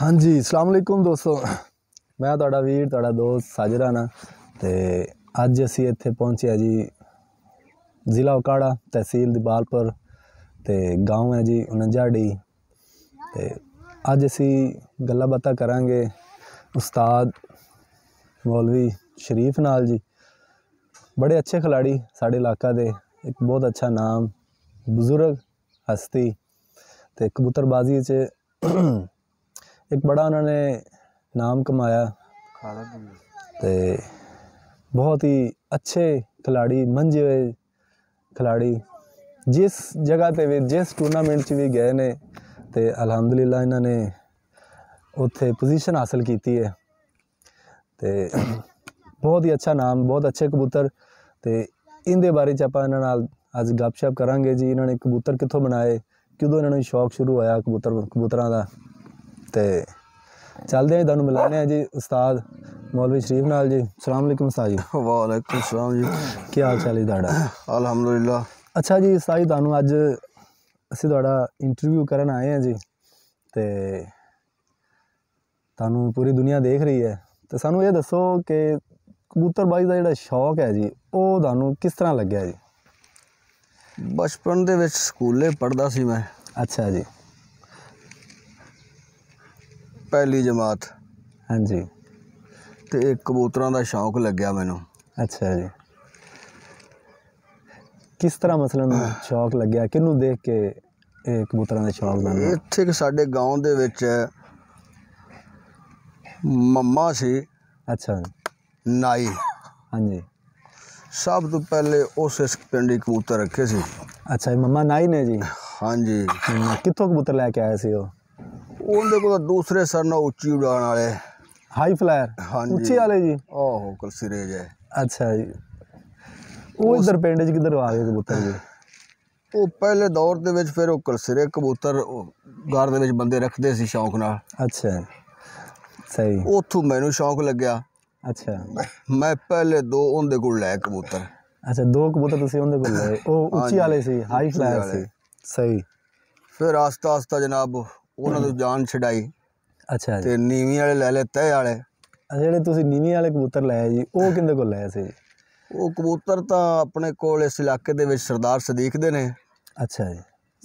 हाँ जी सलामकुम दोस्तों मैं थोड़ा वीर थोड़ा दोस्त साजरा ना तो अज असी इतने पहुँचे जी ज़िला उकाड़ा तहसील दिबालपुर गाँव है जी उन्नजाड़ी तो अज असी गलत करा उस्ताद मौलवी शरीफ नाल जी बड़े अच्छे खिलाड़ी साढ़े इलाका के एक बहुत अच्छा नाम बुजुर्ग हस्ती तो कबूतरबाजी ਇੱਕ ਬੜਾ ਉਹਨਾਂ ਨੇ ਨਾਮ ਕਮਾਇਆ ਤੇ ਬਹੁਤ ਹੀ ਅੱਛੇ ਖਿਲਾੜੀ ਮੰਝੇ ਹੋਏ ਖਿਲਾੜੀ ਜਿਸ ਜਗ੍ਹਾ ਤੇ ਵੀ ਜਿਸ ਟੂਰਨਾਮੈਂਟ 'ਚ ਵੀ ਗਏ ਨੇ ਤੇ ਅਲਹਮਦੁਲਿਲਾ ਇਹਨਾਂ ਨੇ ਉੱਥੇ ਪੋਜੀਸ਼ਨ ਹਾਸਲ ਕੀਤੀ ਹੈ ਤੇ ਬਹੁਤ ਹੀ ਅੱਛਾ ਨਾਮ ਬਹੁਤ ਅੱਛੇ ਕਬੂਤਰ ਤੇ ਇਹਦੇ ਬਾਰੇ ਚ ਆਪਾਂ ਇਹਨਾਂ ਨਾਲ ਅੱਜ ਗੱਪਸ਼ਪ ਕਰਾਂਗੇ ਜੀ ਇਹਨਾਂ ਨੇ ਕਬੂਤਰ ਕਿੱਥੋਂ ਬਣਾਏ ਕਿਦੋਂ ਇਹਨਾਂ ਨੂੰ ਸ਼ੌਕ ਸ਼ੁਰੂ ਹੋਇਆ ਕਬੂਤਰ ਕਬੂਤਰਾਂ ਦਾ ਤੇ ਚੱਲਦੇ ਆਂ ਤੁਹਾਨੂੰ ਮਿਲਾਉਣੇ ਆ ਜੀ ਉਸਤਾਦ ਮੌਲਵੀ ਸ਼ਰੀਫ ਨਾਲ ਜੀ ਅਸਲਾਮ ਅਲੈਕਮ ਉਸਤਾਦ ਜੀ ਵਾਲੇਕੁਮ ਸਲਾਮ ਜੀ ਕੀ ਹਾਲ ਚਾਲ ਹੈ ਤੁਹਾਡਾ ਅਲਹਮਦੁਲਿਲਾ ਅੱਛਾ ਜੀ ਉਸਤਾਦ ਤੁਹਾਨੂੰ ਅੱਜ ਅਸੀਂ ਤੁਹਾਡਾ ਇੰਟਰਵਿਊ ਕਰਨ ਆਏ ਆਂ ਜੀ ਤੇ ਤੁਹਾਨੂੰ ਪੂਰੀ ਦੁਨੀਆ ਦੇਖ ਰਹੀ ਹੈ ਤੇ ਸਾਨੂੰ ਇਹ ਦੱਸੋ ਕਿ ਕਬੂਤਰ ਕਬੂਤਰਬਾਜ਼ੀ ਦਾ ਜਿਹੜਾ ਸ਼ੌਕ ਹੈ ਜੀ ਉਹ ਤੁਹਾਨੂੰ ਕਿਸ ਤਰ੍ਹਾਂ ਲੱਗਿਆ ਜੀ ਬਚਪਨ ਦੇ ਵਿੱਚ ਸਕੂਲੇ ਪੜਦਾ ਸੀ ਮੈਂ ਅੱਛਾ ਜੀ ਪਹਿਲੀ ਜਮਾਤ ਹਾਂਜੀ ਤੇ ਇੱਕ ਕਬੂਤਰਾਂ ਦਾ ਸ਼ੌਂਕ ਲੱਗਿਆ ਮੈਨੂੰ ਅੱਛਾ ਜੀ ਕਿਸ ਤਰ੍ਹਾਂ ਮਸਲਨ ਸ਼ੌਕ ਲੱਗਿਆ ਕਿਨੂੰ ਦੇਖ ਕੇ ਇਹ ਕਬੂਤਰਾਂ ਦਾ ਸ਼ੌਕ ਬਣਿਆ ਇੱਥੇ ਕਿ ਸਾਡੇ ਗਾਉਂ ਦੇ ਵਿੱਚ ਮੰਮਾ ਸੀ ਅੱਛਾ ਨਾਈ ਹਾਂਜੀ ਸਭ ਤੋਂ ਪਹਿਲੇ ਉਸ ਇਸ ਪਿੰਡ ਕਬੂਤਰ ਰੱਖੇ ਸੀ ਅੱਛਾ ਮੰਮਾ ਨਾਈ ਨੇ ਜੀ ਹਾਂਜੀ ਕਿੱਥੋਂ ਕਬੂਤਰ ਲੈ ਕੇ ਆਏ ਸੀ ਉਹ ਉਹਦੇ ਕੋਲ ਦੂਸਰੇ ਸਰ ਨਾਲ ਉੱਚੀ ਉਡਾਣ ਵਾਲੇ ਹਾਈ ਫਲਾਇਰ ਹਾਂਜੀ ਉੱਚੀ ਵਾਲੇ ਜੀ ਓਹੋ ਕੁਰਸੀ ਰੇਜ ਹੈ ਅੱਛਾ ਜੀ ਉਹ ਇਧਰ ਪਿੰਡ 'ਚ ਕਿਧਰ ਆ ਗਏ ਕਬੂਤਰ ਜੀ ਉਹ ਪਹਿਲੇ ਦੌਰ ਦੇ ਵਿੱਚ ਫਿਰ ਉਹ ਕਲਸਰੇ ਕਬੂਤਰ ਘਰ ਦੇ ਵਿੱਚ ਬੰਦੇ ਰੱਖਦੇ ਸੀ ਸ਼ੌਂਕ ਨਾਲ ਅੱਛਾ ਸਹੀ ਉੱਥੋਂ ਮੈਨੂੰ ਸ਼ੌਂਕ ਲੱਗਿਆ ਅੱਛਾ ਮੈਂ ਪਹਿਲੇ ਦੋ ਉਹਦੇ ਕੋਲ ਲੈ ਕਬੂਤਰ ਅੱਛਾ ਦੋ ਕਬੂਤਰ ਤੁਸੀਂ ਉਹਦੇ ਕੋਲ ਲਏ ਉਹ ਉੱਚੀ ਵਾਲੇ ਸੀ ਹਾਈ ਫਲਾਇਰ ਸੀ ਸਹੀ ਫਿਰ ਆਸਤਾ ਆਸਤਾ ਜਨਾਬ ਉਹਨਾਂ ਤੋਂ ਜਾਨ ਛਡਾਈ ਅੱਛਾ ਜੀ ਤੇ ਨੀਵੀਂ ਵਾਲੇ ਲੈ ਲੈ ਤੈ ਵਾਲੇ ਜਿਹੜੇ ਤੁਸੀਂ ਨੀਵੀਂ ਵਾਲੇ ਕਬੂਤਰ ਲਏ ਜੀ ਉਹ ਕਿੰਦੇ ਕੋਲ ਲਏ ਸੀ ਉਹ ਕਬੂਤਰ ਤਾਂ ਆਪਣੇ ਕੋਲ ਇਸ ਇਲਾਕੇ ਦੇ ਵਿੱਚ ਸਰਦਾਰ ਸਦੀਕ ਦੇ ਨੇ ਅੱਛਾ ਜੀ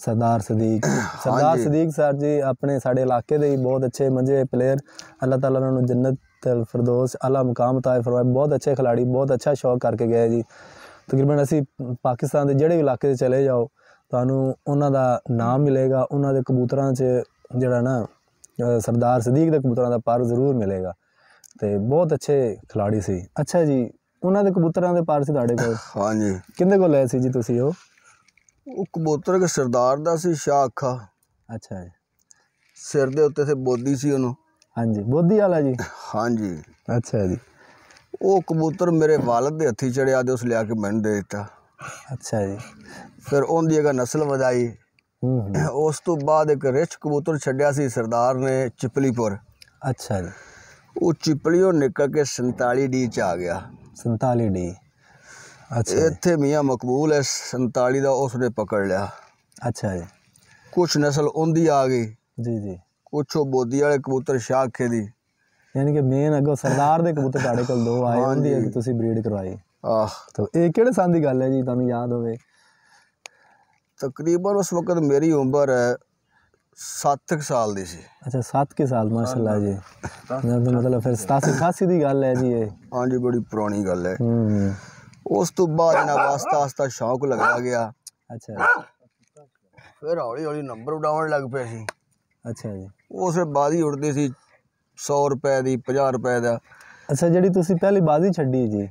ਸਰਦਾਰ ਸਦੀਕ ਸਰਦਾਰ ਸਦੀਕ ਸਰ ਜੀ ਆਪਣੇ ਸਾਡੇ ਇਲਾਕੇ ਦੇ ਹੀ ਬਹੁਤ ਅੱਛੇ ਮੰਜੇ ਪਲੇਅਰ ਅੱਲਾਹ ਤਾਲਾ ਉਹਨਾਂ ਨੂੰ ਜੰਨਤ ਤੇ ਫਰਦੋਸ ਅਲਾ ਮਕਾਮ ਤਾਇ ਫਰਮਾਏ ਬਹੁਤ ਅੱਛੇ ਖਿਲਾੜੀ ਬਹੁਤ ਅੱਛਾ ਸ਼ੌਕ ਕਰਕੇ ਗਏ ਜੀ ਤਕਰੀਬਨ ਅਸੀਂ ਪਾਕਿਸਤਾਨ ਦੇ ਜਿਹੜੇ ਇਲਾਕੇ ਤੇ ਚਲੇ ਜਾਓ ਤੁਹਾਨੂੰ ਉਹਨਾਂ ਦਾ ਨਾਮ ਮਿਲੇਗਾ ਉਹਨਾਂ ਦੇ ਕਬੂਤਰਾਂ 'ਚ ਜਿਹੜਾ ਨਾ ਸਰਦਾਰ ਸਦੀਕ ਦੇ ਕਬੂਤਰਾਂ ਦਾ ਪਰ ਜ਼ਰੂਰ ਮਿਲੇਗਾ ਤੇ ਬਹੁਤ ਅੱਛੇ ਖਿਲਾੜੀ ਸੀ ਅੱਛਾ ਜੀ ਉਹਨਾਂ ਦੇ ਕਬੂਤਰਾਂ ਦੇ ਪਰ ਸੀ ਤੁਹਾਡੇ ਕੋਲ ਹਾਂਜੀ ਕਿੰਦੇ ਕੋਲ ਲਏ ਸੀ ਜੀ ਤੁਸੀਂ ਉਹ ਉਹ ਕਬੂਤਰ ਕੇ ਸਰਦਾਰ ਦਾ ਸੀ ਸ਼ਾਖਾ ਅੱਛਾ ਜੀ ਸਿਰ ਦੇ ਉੱਤੇ ਤੇ ਬੋਦੀ ਸੀ ਉਹਨੂੰ ਹਾਂਜੀ ਬੋਦੀ ਵਾਲਾ ਜੀ ਹਾਂਜੀ ਅੱਛਾ ਜੀ ਉਹ ਕਬੂਤਰ ਮੇਰੇ ਵਾਲਦ ਦੇ ਹੱਥੀ ਚੜਿਆ ਤੇ ਉਸ ਲਿਆ ਕੇ ਮੈਨੂੰ ਦੇ ਦਿੱਤਾ ਅੱਛਾ ਜੀ ਫਿਰ ਉਹਦੀ ਜਗ੍ਹਾ ਨਸਲ ਵਧਾਈ ਉਸ ਤੋਂ ਬਾਅਦ ਇੱਕ ਰਿਚ ਕਬੂਤਰ ਛੱਡਿਆ ਸੀ ਸਰਦਾਰ ਨੇ ਚਿਪਲੀਪੁਰ ਅੱਛਾ ਜੀ ਉਹ ਚਿਪਲੀਓ ਨਿਕਲ ਕੇ 47 ਡੀ ਚ ਆ ਗਿਆ 47 ਡੀ ਅੱਛਾ ਇੱਥੇ ਮੀਆਂ ਮਕਬੂਲ ਹੈ 47 ਦਾ ਉਸਨੇ ਪਕੜ ਲਿਆ ਅੱਛਾ ਜੀ ਕੁਝ ਨਸਲ ਉੰਦੀ ਆ ਗਈ ਜੀ ਜੀ ਕੁਝ ਉਹ ਬੋਦੀ ਵਾਲੇ ਕਬੂਤਰ ਸ਼ਾਖੇ ਦੀ ਯਾਨੀ ਕਿ ਮੇਨ ਅਗੋ ਸਰਦਾਰ ਦੇ ਕਬੂਤਰ ਤੁਹਾਡੇ ਕੋਲ ਦੋ ਆਏ ਹੁੰਦੀ ਹੈ ਕਿ ਤੁਸੀਂ ਬਰੀਡ ਕਰਵਾਏ ਆਹ ਤਾਂ ਇਹ ਕਿਹੜੇ ਸੰਦੀ ਗੱਲ ਹੈ ਜੀ ਤੁਹਾਨੂੰ ਯਾਦ ਹੋਵੇ ਤਕਰੀਬਨ ਉਸ ਵਕਤ ਮੇਰੀ ਉਮਰ 7 ਸਾਲ ਦੀ ਸੀ ਅੱਛਾ 7 ਕੇ ਸਾਲ ਮਾਸ਼ਾਅੱਲਾ ਜੀ ਮੈਂ ਮਤਲਬ ਫਿਰ 87 88 ਦੀ ਗੱਲ ਹੈ ਜੀ ਇਹ ਹਾਂਜੀ ਬੜੀ ਪੁਰਾਣੀ ਗੱਲ ਹੈ ਹੂੰ ਉਸ ਤੋਂ ਬਾਅਦ ਨਾ ਵਾਸਤਾ ਆਸਤਾ ਸ਼ੌਕ ਲੱਗਦਾ ਗਿਆ ਅੱਛਾ ਫਿਰ ਹੌਲੀ ਹੌਲੀ ਨੰਬਰ ਉਡਾਉਣ ਲੱਗ ਪਏ ਸੀ ਅੱਛਾ ਜੀ ਉਸ ਵੇ ਬਾਜ਼ੀ ਉੜਦੀ ਸੀ 100 ਰੁਪਏ ਦੀ 50 ਰੁਪਏ ਦਾ ਅੱਛਾ ਜਿਹੜੀ ਤੁਸੀਂ ਪਹਿਲੀ ਬਾਜ਼ੀ ਛੱਡੀ ਜੀ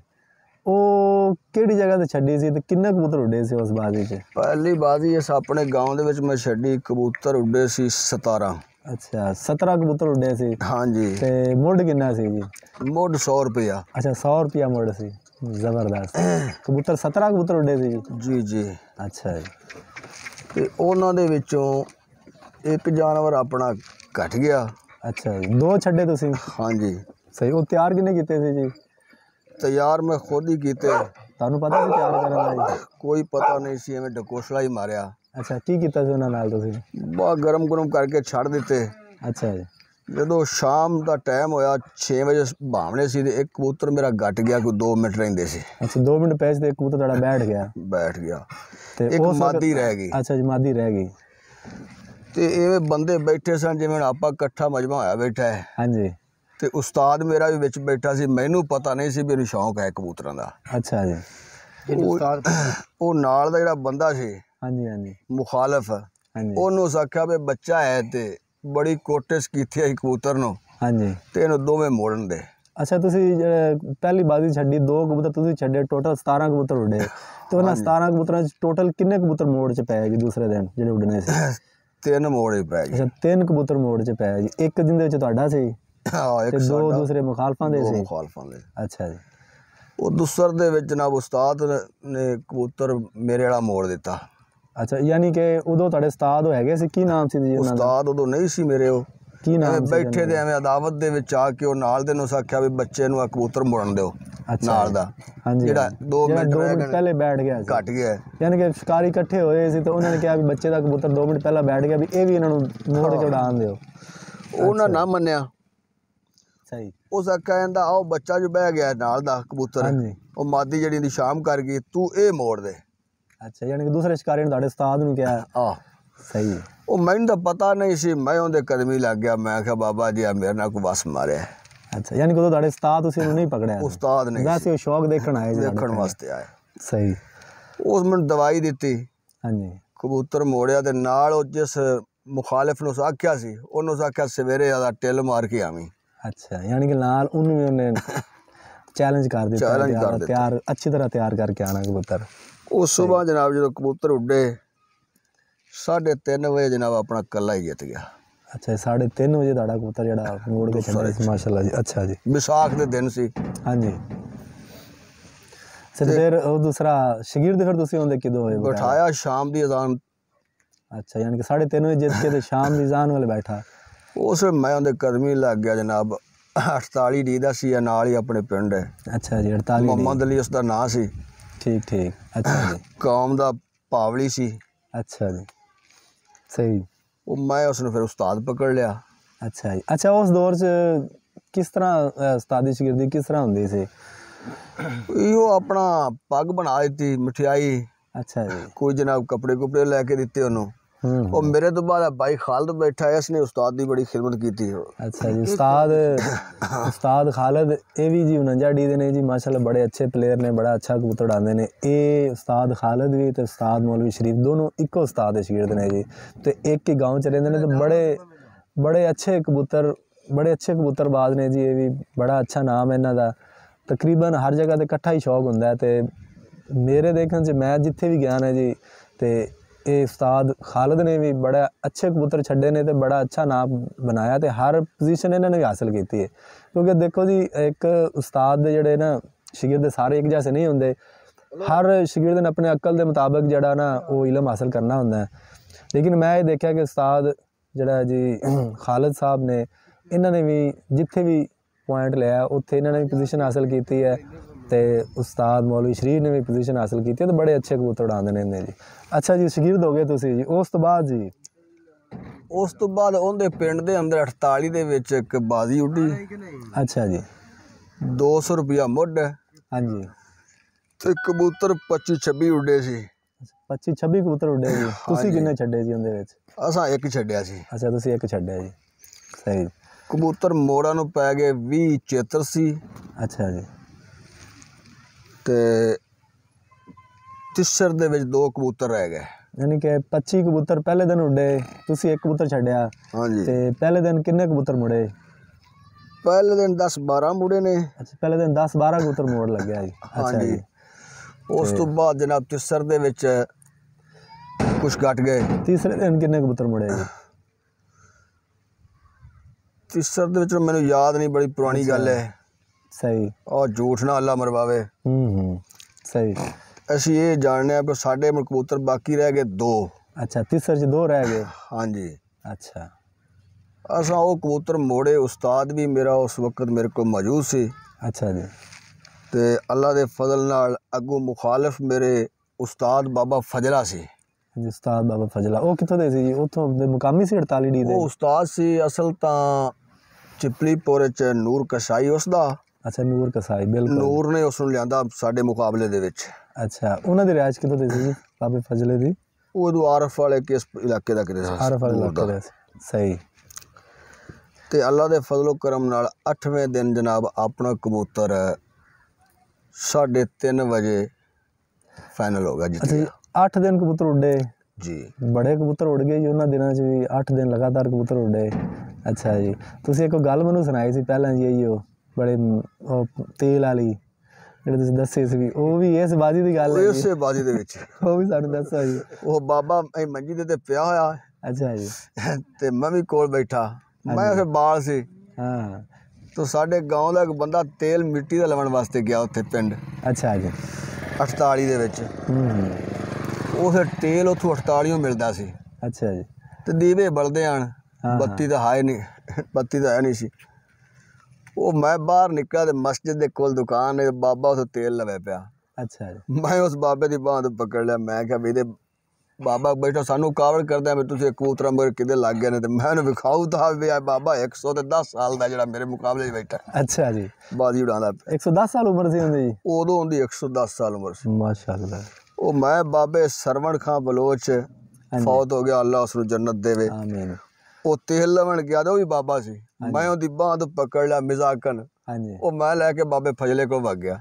ਉਹ ਕਿਹੜੀ ਜਗ੍ਹਾ ਤੇ ਛੱਡੀ ਸੀ ਤੇ ਕਿੰਨੇ ਕਬੂਤਰ ਉੱਡੇ ਸੀ ਉਸ ਬਾਜ਼ੀ 'ਚ ਪਹਿਲੀ ਬਾਜ਼ੀ ਇਸ ਆਪਣੇ گاؤں ਦੇ ਵਿੱਚ ਮੈਂ ਛੱਡੀ ਕਬੂਤਰ ਉੱਡੇ ਸੀ 17 ਅੱਛਾ 17 ਕਬੂਤਰ ਉੱਡੇ ਸੀ ਹਾਂਜੀ ਤੇ ਮੁੱਢ ਕਿੰਨਾ ਸੀ ਜੀ ਮੁੱਢ 100 ਰੁਪਿਆ ਅੱਛਾ 100 ਰੁਪਿਆ ਮੁੱਢ ਸੀ ਜ਼ਬਰਦਸਤ ਕਬੂਤਰ 17 ਕਬੂਤਰ ਉੱਡੇ ਸੀ ਜੀ ਜੀ ਅੱਛਾ ਤੇ ਉਹਨਾਂ ਦੇ ਵਿੱਚੋਂ ਇੱਕ ਜਾਨਵਰ ਆਪਣਾ ਘਟ ਗਿਆ ਅੱਛਾ ਜੀ ਦੋ ਛੱਡੇ ਤੁਸੀਂ ਹਾਂਜੀ ਸਹੀ ਉਹ ਤਿਆਰ ਕਿਨੇ ਕੀਤੇ ਸੀ ਜੀ ਤਿਆਰ ਮੈਂ ਖੁਦ ਹੀ ਕੀਤੇ ਤੁਹਾਨੂੰ ਪਤਾ ਸੀ ਤਿਆਰ ਕਰਨ ਦਾ ਕੋਈ ਪਤਾ ਨਹੀਂ ਸੀ ਐਵੇਂ ਡਕੋਸਲਾ ਹੀ ਮਾਰਿਆ ਅੱਛਾ ਕੀ ਕੀਤਾ ਸੀ ਉਹਨਾਂ ਨਾਲ ਤੁਸੀਂ ਬਹੁਤ ਗਰਮ ਗਰਮ ਕਰਕੇ ਛੱਡ ਦਿੱਤੇ ਅੱਛਾ ਜੀ ਜਦੋਂ ਸ਼ਾਮ ਦਾ ਟਾਈਮ ਹੋਇਆ 6 ਵਜੇ ਭਾਵਨੇ ਸੀ ਤੇ ਇੱਕ ਕਬੂਤਰ ਮੇਰਾ ਘਟ ਗਿਆ ਕੋਈ 2 ਮਿੰਟ ਰਹਿੰਦੇ ਸੀ ਅੱਛਾ 2 ਮਿੰਟ ਪੈਸ ਦੇ ਕਬੂਤਰ ਤੁਹਾਡਾ ਬੈਠ ਗਿਆ ਬੈਠ ਗਿਆ ਤੇ ਇੱਕ ਮਾਦੀ ਰਹਿ ਗਈ ਅੱਛਾ ਜੀ ਮਾਦੀ ਰਹਿ ਗਈ ਤੇ ਇਹ ਬੰਦੇ ਬੈਠੇ ਸਨ ਜਿਵੇਂ ਆਪਾਂ ਇਕੱਠਾ ਮਜਮਾ ਹੋਇਆ ਬੈਠਾ ਹੈ ਹਾਂਜੀ ਤੇ ਉਸਤਾਦ ਮੇਰਾ ਵੀ ਵਿੱਚ ਬੈਠਾ ਸੀ ਮੈਨੂੰ ਪਤਾ ਨਹੀਂ ਸੀ ਵੀ ਇਹਨੂੰ ਸ਼ੌਂਕ ਹੈ ਕਬੂਤਰਾਂ ਦਾ ਅੱਛਾ ਜੀ ਉਸਤਾਦ ਉਹ ਨਾਲ ਦਾ ਜਿਹੜਾ ਬੰਦਾ ਸੀ ਹਾਂਜੀ ਹਾਂਜੀ ਮੁਖਾਲਫ ਉਹਨੂੰ ਸਾਖਿਆ ਵੀ ਬੱਚਾ ਹੈ ਤੇ ਬੜੀ ਕੋਟਿਸ ਕੀਤੀ ਹੈ ਕਬੂਤਰ ਨੂੰ ਹਾਂਜੀ ਤੇ ਇਹਨੂੰ ਦੋਵੇਂ ਮੋੜਨ ਦੇ ਅੱਛਾ ਤੁਸੀਂ ਪਹਿਲੀ ਬਾਜ਼ੀ ਛੱਡੀ ਦੋ ਕਬੂਤਰ ਤੁਸੀਂ ਛੱਡੇ ਟੋਟਲ 17 ਕਬੂਤਰ ਉੱਡੇ ਤੇ ਉਹਨਾਂ 17 ਕਬੂਤਰਾਂ ਚ ਟੋਟਲ ਕਿੰਨੇ ਕਬੂਤਰ ਮੋੜ ਚ ਪਏ ਜੀ ਦੂਸਰੇ ਦਿਨ ਜਿਹੜੇ ਉੱਡਨੇ ਸੀ ਤਿੰਨ ਮੋੜੇ ਪਏ ਜੀ ਅੱਛਾ ਤਿੰਨ ਕਬੂਤਰ ਮੋੜ ਚ ਪਏ ਜੀ ਇੱਕ ਦਿਨ ਦੇ ਵਿੱਚ ਤੁਹਾਡਾ ਸੀ ਹਾਂ ਇੱਕ ਦੋ ਦੂਸਰੇ ਮੁਖਾਲਫਾਂ ਦੇ ਸੀ ਮੁਖਾਲਫਾਂ ਦੇ ਅੱਛਾ ਜੀ ਉਹ ਦੂਸਰ ਦੇ ਵਿੱਚ ਜਨਾਬ ਉਸਤਾਦ ਨੇ ਕਬੂਤਰ ਮੇਰੇ ਵਾਲਾ ਮੋੜ ਦਿੱਤਾ ਅੱਛਾ ਯਾਨੀ ਕਿ ਉਦੋਂ ਤੁਹਾਡੇ ਉਸਤਾਦ ਹੈਗੇ ਸੀ ਕੀ ਨਾਮ ਸੀ ਜੀ ਉਹਨਾਂ ਦਾ ਉਸਤਾਦ ਉਦੋਂ ਨਹੀਂ ਸੀ ਮੇਰੇ ਉਹ ਕੀ ਨਾਮ ਸੀ ਬੈਠੇ ਦੇ ਐਵੇਂ ਅਦਾਵਤ ਦੇ ਵਿੱਚ ਆ ਕੇ ਉਹ ਨਾਲ ਦੇ ਨੂੰ ਸਾਖਿਆ ਵੀ ਬੱਚੇ ਨੂੰ ਆ ਕਬੂਤਰ ਮੋੜਨ ਦਿਓ ਨਾਲ ਦਾ ਹਾਂਜੀ ਜਿਹੜਾ 2 ਮਿੰਟ ਪਹਿਲੇ ਬੈਠ ਗਿਆ ਸੀ ਘਟ ਗਿਆ ਯਾਨੀ ਕਿ ਸ਼ਿਕਾਰੀ ਇਕੱਠੇ ਹੋਏ ਸੀ ਤਾਂ ਉਹਨਾਂ ਨੇ ਕਿਹਾ ਵੀ ਬੱਚੇ ਦਾ ਕਬੂਤਰ 2 ਮਿੰਟ ਪਹਿਲਾਂ ਬੈਠ ਗਿਆ ਵੀ ਇਹ ਵੀ ਇਹਨਾਂ ਨੂੰ ਮੋੜ ਕੇ ਉਡਾਣ ਦਿਓ ਉਹਨਾਂ ਨਾ ਮੰਨਿਆ ਉਸ ਕਹਿਣ ਦਾ ਬੱਚਾ ਜੋ ਬਹਿ ਗਿਆ ਨਾਲ ਦਾ ਕਬੂਤਰ ਉਹ ਮਾਦੀ ਜਿਹੜੀ ਦੀ ਸ਼ਾਮ ਕਰ ਗਈ ਤੂੰ ਇਹ ਮੋੜ ਦੇ ਅੱਛਾ ਯਾਨੀ ਕਿ ਦੂਸਰੇ ਸ਼ਿਕਾਰੀ ਨੇ ਤੁਹਾਡੇ ਉਸਤਾਦ ਨੂੰ ਕਿਹਾ ਆ ਸਹੀ ਉਹ ਮੈਨੂੰ ਤਾਂ ਪਤਾ ਨਹੀਂ ਸੀ ਮੈਂ ਉਹਦੇ ਕਦਮੀ ਲੱਗ ਗਿਆ ਮੈਂ ਕਿਹਾ ਬਾਬਾ ਜੀ ਆ ਮੇਰੇ ਨਾਲ ਕੋ ਬਸ ਮਾਰਿਆ ਅੱਛਾ ਯਾਨੀ ਕਿ ਉਹ ਤੁਹਾਡੇ ਉਸਤਾਦ ਤੁਸੀਂ ਉਹਨੂੰ ਨਹੀਂ ਪਕੜਿਆ ਉਸਤਾਦ ਨੇ ਵੈਸੇ ਉਹ ਸ਼ੌਕ ਦੇਖਣ ਆਏ ਦੇਖਣ ਵਾਸਤੇ ਆਏ ਸਹੀ ਉਸ ਮੈਨੂੰ ਦਵਾਈ ਦਿੱਤੀ ਹਾਂਜੀ ਕਬੂਤਰ ਮੋੜਿਆ ਤੇ ਨਾਲ ਉਹ ਜਿਸ ਮੁਖਾਲਿਫ ਨੂੰ ਆਖਿਆ ਸੀ ਉਹਨੂੰ ਆਖਿਆ ਸਵੇਰੇ ਆਦਾ ਟਿਲ ਮਾਰ ਕੇ ਆਵੀਂ ਅੱਛਾ ਯਾਨੀ ਕਿ ਨਾਲ ਉਹਨੂੰ ਵੀ ਉਹਨੇ ਚੈਲੰਜ ਕਰ ਦਿੱਤਾ ਤਿਆਰ ਅੱਛੀ ਤਰ੍ਹਾਂ ਤਿਆਰ ਕਰਕੇ ਆਣਾ ਕਬੂਤਰ ਉਸ ਤੋਂ ਬਾਅਦ ਜਨਾਬ ਜਦੋਂ ਕਬੂਤਰ ਉੱਡੇ 3:30 ਵਜੇ ਜਨਾਬ ਆਪਣਾ ਕੱਲਾ ਹੀ ਜਿੱਤ ਗਿਆ ਅੱਛਾ 3:30 ਵਜੇ ਦਾੜਾ ਕਬੂਤਰ ਜਿਹੜਾ ਮੋੜ ਕੇ ਚੰਗਾ ਸੀ ਮਾਸ਼ਾਅੱਲਾ ਜੀ ਅੱਛਾ ਜੀ ਵਿਸਾਖ ਦੇ ਦਿਨ ਸੀ ਹਾਂਜੀ ਸਿਰ ਉਹ ਦੂਸਰਾ ਸ਼ਗੀਰ ਦੇ ਫਿਰ ਤੁਸੀਂ ਹੁੰਦੇ ਕਿਦੋਂ ਹੋਏ ਬਿਠਾਇਆ ਸ਼ਾਮ ਦੀ ਅਜ਼ਾਨ ਅੱਛਾ ਯਾਨੀ ਕਿ 3:30 ਵਜੇ ਜਿੱਤ ਕੇ ਤੇ ਸ਼ਾਮ ਦੀ ਅਜ਼ਾਨ ਵਾਲੇ ਬੈਠਾ ਉਸ ਮੈਂ ਉਹਦੇ ਕਦਮੀ ਲੱਗ ਗਿਆ ਜਨਾਬ 48 ਡੀ ਦਾ ਸੀ ਨਾਲ ਹੀ ਆਪਣੇ ਪਿੰਡ ਹੈ ਅੱਛਾ ਜੀ 48 ਮੁਹੰਮਦ ਅਲੀ ਉਸ ਦਾ ਨਾਂ ਸੀ ਠੀਕ ਠੀਕ ਅੱਛਾ ਜੀ ਕੌਮ ਦਾ ਪਾਵਲੀ ਸੀ ਅੱਛਾ ਜੀ ਸਹੀ ਉਹ ਮੈਂ ਉਸ ਨੂੰ ਫਿਰ ਉਸਤਾਦ ਪਕੜ ਲਿਆ ਅੱਛਾ ਜੀ ਅੱਛਾ ਉਸ ਦੌਰ 'ਚ ਕਿਸ ਤਰ੍ਹਾਂ ਉਸਤਾਦੀ ਸ਼ਗਿਰਦੀ ਕਿਸ ਤਰ੍ਹਾਂ ਹੁੰਦੀ ਸੀ ਇਹੋ ਆਪਣਾ ਪੱਗ ਬਣਾ ਦਿੱਤੀ ਮਠਿਆਈ ਅੱਛਾ ਜੀ ਕੋਈ ਜਨਾਬ ਕੱਪੜੇ ਕੁਪੜੇ ਲੈ ਕੇ ਦਿੱਤੇ ਉਹਨੂੰ ਉਹ ਮੇਰੇ ਤੋਂ ਬਾਅਦ ਭਾਈ ਖਾਲਦ ਬੈਠਾ ਹੈ ਇਸਨੇ ਉਸਤਾਦ ਦੀ ਬੜੀ ਖਿਦਮਤ ਕੀਤੀ ਹੋ ਅੱਛਾ ਜੀ ਉਸਤਾਦ ਉਸਤਾਦ ਖਾਲਦ ਇਹ ਵੀ ਜੀ 49 ਦੇ ਨੇ ਜੀ ਮਾਸ਼ਾਅੱਲਾ ਬੜੇ ਅੱਛੇ ਪਲੇਅਰ ਨੇ ਬੜਾ ਅੱਛਾ ਕਬੂਤਰ ਉਡਾਉਂਦੇ ਨੇ ਇਹ ਉਸਤਾਦ ਖਾਲਦ ਵੀ ਤੇ ਉਸਤਾਦ ਮੌਲਵੀ ਸ਼ਰੀਫ ਦੋਨੋਂ ਇੱਕੋ ਉਸਤਾਦ ਦੇ ਸ਼ਾਗਿਰਦ ਨੇ ਜੀ ਤੇ ਇੱਕ ਹੀ ਗਾਉਂ ਚ ਰਹਿੰਦੇ ਨੇ ਤੇ ਬੜੇ ਬੜੇ ਅੱਛੇ ਕਬੂਤਰ ਬੜੇ ਅੱਛੇ ਕਬੂਤਰਬਾਜ਼ ਨੇ ਜੀ ਇਹ ਵੀ ਬੜਾ ਅੱਛਾ ਨਾਮ ਹੈ ਇਹਨਾਂ ਦਾ ਤਕਰੀਬਨ ਹਰ ਜਗ੍ਹਾ ਤੇ ਇਕੱਠਾ ਹੀ ਸ਼ੌਕ ਹੁੰਦਾ ਤੇ ਮੇਰੇ ਦੇਖਣ 'ਚ ਮੈਂ ਜਿੱਥੇ ਵੀ ਗਿਆ ਨਾ ਜੀ ਤੇ ਇਹ ਉਸਤਾਦ ਖਾਲਦ ਨੇ ਵੀ ਬੜਾ ਅੱਛੇ ਕਬੂਤਰ ਛੱਡੇ ਨੇ ਤੇ ਬੜਾ ਅੱਛਾ ਨਾਮ ਬਣਾਇਆ ਤੇ ਹਰ ਪੋਜੀਸ਼ਨ ਇਹਨਾਂ ਨੇ ਹਾਸਲ ਕੀਤੀ ਹੈ ਕਿਉਂਕਿ ਦੇਖੋ ਜੀ ਇੱਕ ਉਸਤਾਦ ਦੇ ਜਿਹੜੇ ਨਾ ਸ਼ਾਗਿਰਦ ਸਾਰੇ ਇੱਕ ਜਿਹੇ ਨਹੀਂ ਹੁੰਦੇ ਹਰ ਸ਼ਾਗਿਰਦ ਨੇ ਆਪਣੇ ਅਕਲ ਦੇ ਮੁਤਾਬਕ ਜਿਹੜਾ ਨਾ ਉਹ ਇਲਮ ਹਾਸਲ ਕਰਨਾ ਹੁੰਦਾ ਹੈ ਲੇਕਿਨ ਮੈਂ ਇਹ ਦੇਖਿਆ ਕਿ ਉਸਤਾਦ ਜਿਹੜਾ ਜੀ ਖਾਲਦ ਸਾਹਿਬ ਨੇ ਇਹਨਾਂ ਨੇ ਵੀ ਜਿੱਥੇ ਵੀ ਪੁਆਇੰਟ ਲਿਆ ਉੱਥੇ ਇਹਨਾਂ ਨੇ ਪੋਜੀਸ਼ਨ ਹਾਸਲ ਕੀਤੀ ਹੈ ਤੇ ਉਸਤਾਦ ਮੌਲਵੀ ਸ਼ਰੀਰ ਨੇ ਵੀ ਪੋਜੀਸ਼ਨ ਹਾਸਲ ਕੀਤੀ ਤੇ ਬੜੇ ਅੱਛੇ ਕਬੂਤਰ ਉਡਾਉਂਦੇ ਨੇ ਜੀ ਅੱਛਾ ਜੀ ਸ਼ਗਿਰਦ ਹੋ ਗਏ ਤੁਸੀਂ ਜੀ ਉਸ ਤੋਂ ਬਾਅਦ ਜੀ ਉਸ ਤੋਂ ਬਾਅਦ ਉਹਦੇ ਪਿੰਡ ਦੇ ਅੰਦਰ 48 ਦੇ ਵਿੱਚ ਇੱਕ ਬਾਜ਼ੀ ਉੱਡੀ ਅੱਛਾ ਜੀ 200 ਰੁਪਿਆ ਮੁੱਢ ਹਾਂਜੀ ਤੇ ਕਬੂਤਰ 25 26 ਉੱਡੇ ਸੀ 25 26 ਕਬੂਤਰ ਉੱਡੇ ਸੀ ਤੁਸੀਂ ਕਿੰਨੇ ਛੱਡੇ ਸੀ ਉਹਦੇ ਵਿੱਚ ਅਸਾਂ ਇੱਕ ਛੱਡਿਆ ਸੀ ਅੱਛਾ ਤੁਸੀਂ ਇੱਕ ਛੱਡਿਆ ਜੀ ਸਹੀ ਕਬੂਤਰ ਮੋੜਾਂ ਨੂੰ ਪੈ ਗਏ 20 74 ਸੀ ਅੱਛਾ ਜੀ ਤੇ ਤਿਸਰ ਦੇ ਵਿੱਚ ਦੋ ਕਬੂਤਰ ਰਹਿ ਗਏ ਯਾਨੀ ਕਿ 25 ਕਬੂਤਰ ਪਹਿਲੇ ਦਿਨ ਉੱਡੇ ਤੁਸੀਂ ਇੱਕ ਕਬੂਤਰ ਛੱਡਿਆ ਹਾਂਜੀ ਤੇ ਪਹਿਲੇ ਦਿਨ ਕਿੰਨੇ ਕਬੂਤਰ ਮੁੜੇ ਪਹਿਲੇ ਦਿਨ 10 12 ਮੁੜੇ ਨੇ ਅੱਛਾ ਪਹਿਲੇ ਦਿਨ 10 12 ਕਬੂਤਰ ਮੋੜ ਲੱਗਿਆ ਜੀ ਹਾਂਜੀ ਜੀ ਉਸ ਤੋਂ ਬਾਅਦ ਜਨਾਬ ਤਿਸਰ ਦੇ ਵਿੱਚ ਕੁਝ ਘਟ ਗਏ ਤੀਸਰੇ ਦਿਨ ਕਿੰਨੇ ਕਬੂਤਰ ਮੁੜੇ ਜੀ ਤੀਸਰ ਦੇ ਵਿੱਚ ਮੈਨੂੰ ਯਾਦ ਨਹੀਂ ਬੜੀ ਪੁਰਾਣੀ ਗੱਲ ਹੈ सही और झूठ ना अल्लाह मरवावे हम्म, हम्म, सही अस ये जानने ਇਹ साढ़े ਆ ਕਿ ਸਾਡੇ ਮਨ ਕਬੂਤਰ ਬਾਕੀ ਰਹਿ ਗਏ ਦੋ ਅੱਛਾ ਤੀਸਰ ਚ ਦੋ ਰਹਿ अच्छा, हाँ अच्छा। असा वो कबूतर मोड़े उस्ताद भी मेरा उस वक्त मेरे को मौजूद से अच्छा जी तो अल्लाह के फजल न अगू मुखालिफ मेरे उस्ताद बाबा फजला से हाँ उस्ताद बाबा फजला वो कितों के जी उतों मुकामी से अड़ताली डी उस्ताद से असल ਤਾਂ ਚਿਪਲੀਪੁਰ ਚ ਨੂਰ ਕਸ਼ਾਈ ਉਸ ਅੱਛਾ ਨੂਰ ਕਸਾਈ ਬਿਲਕੁਲ ਨੂਰ ਨੇ ਉਸ ਨੂੰ ਲਿਆਂਦਾ ਸਾਡੇ ਮੁਕਾਬਲੇ ਦੇ ਵਿੱਚ ਅੱਛਾ ਉਹਨਾਂ ਦੇ ਰਾਜ ਕਿਦੋਂ ਦੇ ਸੀ ਬਾਬੇ ਫਜ਼ਲੇ ਦੀ ਉਹ ਦੋ ਆਰਫ ਵਾਲੇ ਕਿਸ ਇਲਾਕੇ ਦਾ ਕਿਰੇ ਸੀ ਆਰਫ ਵਾਲੇ ਇਲਾਕੇ ਦਾ ਸਹੀ ਤੇ ਅੱਲਾ ਦੇ ਫਜ਼ਲੋ ਕਰਮ ਨਾਲ 8ਵੇਂ ਦਿਨ ਜਨਾਬ ਆਪਣਾ ਕਬੂਤਰ 3:30 ਵਜੇ ਫਾਈਨਲ ਹੋ ਗਿਆ ਜੀ ਅੱਛਾ 8 ਦਿਨ ਕਬੂਤਰ ਉੱਡੇ ਜੀ ਬੜੇ ਕਬੂਤਰ ਉੱਡ ਗਏ ਜੀ ਉਹਨਾਂ ਦਿਨਾਂ 'ਚ ਵੀ 8 ਦਿਨ ਲਗਾਤਾਰ ਕਬੂਤਰ ਉੱਡੇ ਅੱਛਾ ਜੀ ਤੁਸੀਂ ਇੱਕ ਗੱਲ ਮੈਨੂੰ ਸੁਣਾਈ ਸੀ ਪਹਿਲਾਂ ਜੀ ਇਹੋ ਬੜੇ ਤੇਲ ਵਾਲੀ ਜਿਹੜੇ ਤੁਸੀਂ ਦੱਸੇ ਸੀ ਉਹ ਵੀ ਇਸ ਬਾਜੀ ਦੀ ਗੱਲ ਹੈ ਇਸੇ ਬਾਜੀ ਦੇ ਵਿੱਚ ਉਹ ਵੀ ਸਾਨੂੰ ਦੱਸੋ ਜੀ ਉਹ ਬਾਬਾ ਇਹ ਮੰਜੀ ਦੇ ਤੇ ਪਿਆ ਹੋਇਆ ਅੱਛਾ ਜੀ ਤੇ ਮੈਂ ਵੀ ਕੋਲ ਬੈਠਾ ਮੈਂ ਫਿਰ ਬਾਲ ਸੀ ਹਾਂ ਤੋਂ ਸਾਡੇ ਗਾਉਂ ਦਾ ਇੱਕ ਬੰਦਾ ਤੇਲ ਮਿੱਟੀ ਦਾ ਲਵਣ ਵਾਸਤੇ ਗਿਆ ਉੱਥੇ ਪਿੰਡ ਅੱਛਾ ਜੀ 48 ਦੇ ਵਿੱਚ ਹੂੰ ਉਹ ਫਿਰ ਤੇਲ ਉੱਥੋਂ 48ੋਂ ਮਿਲਦਾ ਸੀ ਅੱਛਾ ਜੀ ਤੇ ਦੀਵੇ ਬਲਦੇ ਆਣ ਬੱਤੀ ਤਾਂ ਹਾਇ ਨਹੀਂ ਬੱਤੀ ਤਾਂ ਹੈ ਨਹੀਂ ਸੀ ਉਹ ਮੈਂ ਬਾਹਰ ਨਿਕਲਿਆ ਤੇ ਮਸਜਿਦ ਦੇ ਕੋਲ ਦੁਕਾਨ ਹੈ ਬਾਬਾ ਉਸ ਤੇਲ ਲਵੇ ਪਿਆ ਅੱਛਾ ਜੀ ਮੈਂ ਉਸ ਬਾਬੇ ਦੀ ਬਾਹ ਤੋਂ ਪਕੜ ਲਿਆ ਮੈਂ ਕਿਹਾ ਵੀ ਇਹਦੇ ਬਾਬਾ ਬੈਠੋ ਸਾਨੂੰ ਕਾਵਲ ਕਰਦਾ ਵੀ ਤੁਸੀਂ ਕਬੂਤਰਾਂ ਮਗਰ ਕਿਤੇ ਲੱਗ ਗਏ ਨੇ ਤੇ ਮੈਂ ਉਹਨੂੰ ਵਿਖਾਉ ਤਾ ਵੀ ਆ ਬਾਬਾ 110 ਸਾਲ ਦਾ ਜਿਹੜਾ ਮੇਰੇ ਮੁਕਾਬਲੇ 'ਚ ਬੈਠਾ ਅੱਛਾ ਜੀ ਬਾਜ਼ੀ ਉਡਾਉਂਦਾ 110 ਸਾਲ ਉਮਰ ਸੀ ਹੁੰਦੀ ਜੀ ਉਦੋਂ ਹੁੰਦੀ 110 ਸਾਲ ਉਮਰ ਸੀ ਮਾਸ਼ਾਅੱਲਾ ਉਹ ਮੈਂ ਬਾਬੇ ਸਰਵਣ ਖਾਂ ਬਲੋਚ ਫੌਤ ਹੋ ਗਿਆ ਅੱਲਾ ਉਸ ਨੂੰ ਜੰਨਤ ਦੇਵੇ ਆਮੀਨ ਉਹ ਤੇਲ ਲਵਣ ਗਿਆ ਤਾਂ ਉਹ ਵੀ ਬਾਬਾ ਸੀ ਮੈਂ ਉਹਦੀ ਬਾਹ ਤੋਂ ਪਕੜ ਲਿਆ ਮਜ਼ਾਕਨ ਹਾਂਜੀ ਉਹ ਮੈਂ ਲੈ ਕੇ ਬਾਬੇ ਫਜਲੇ ਕੋ ਵਗ ਗਿਆ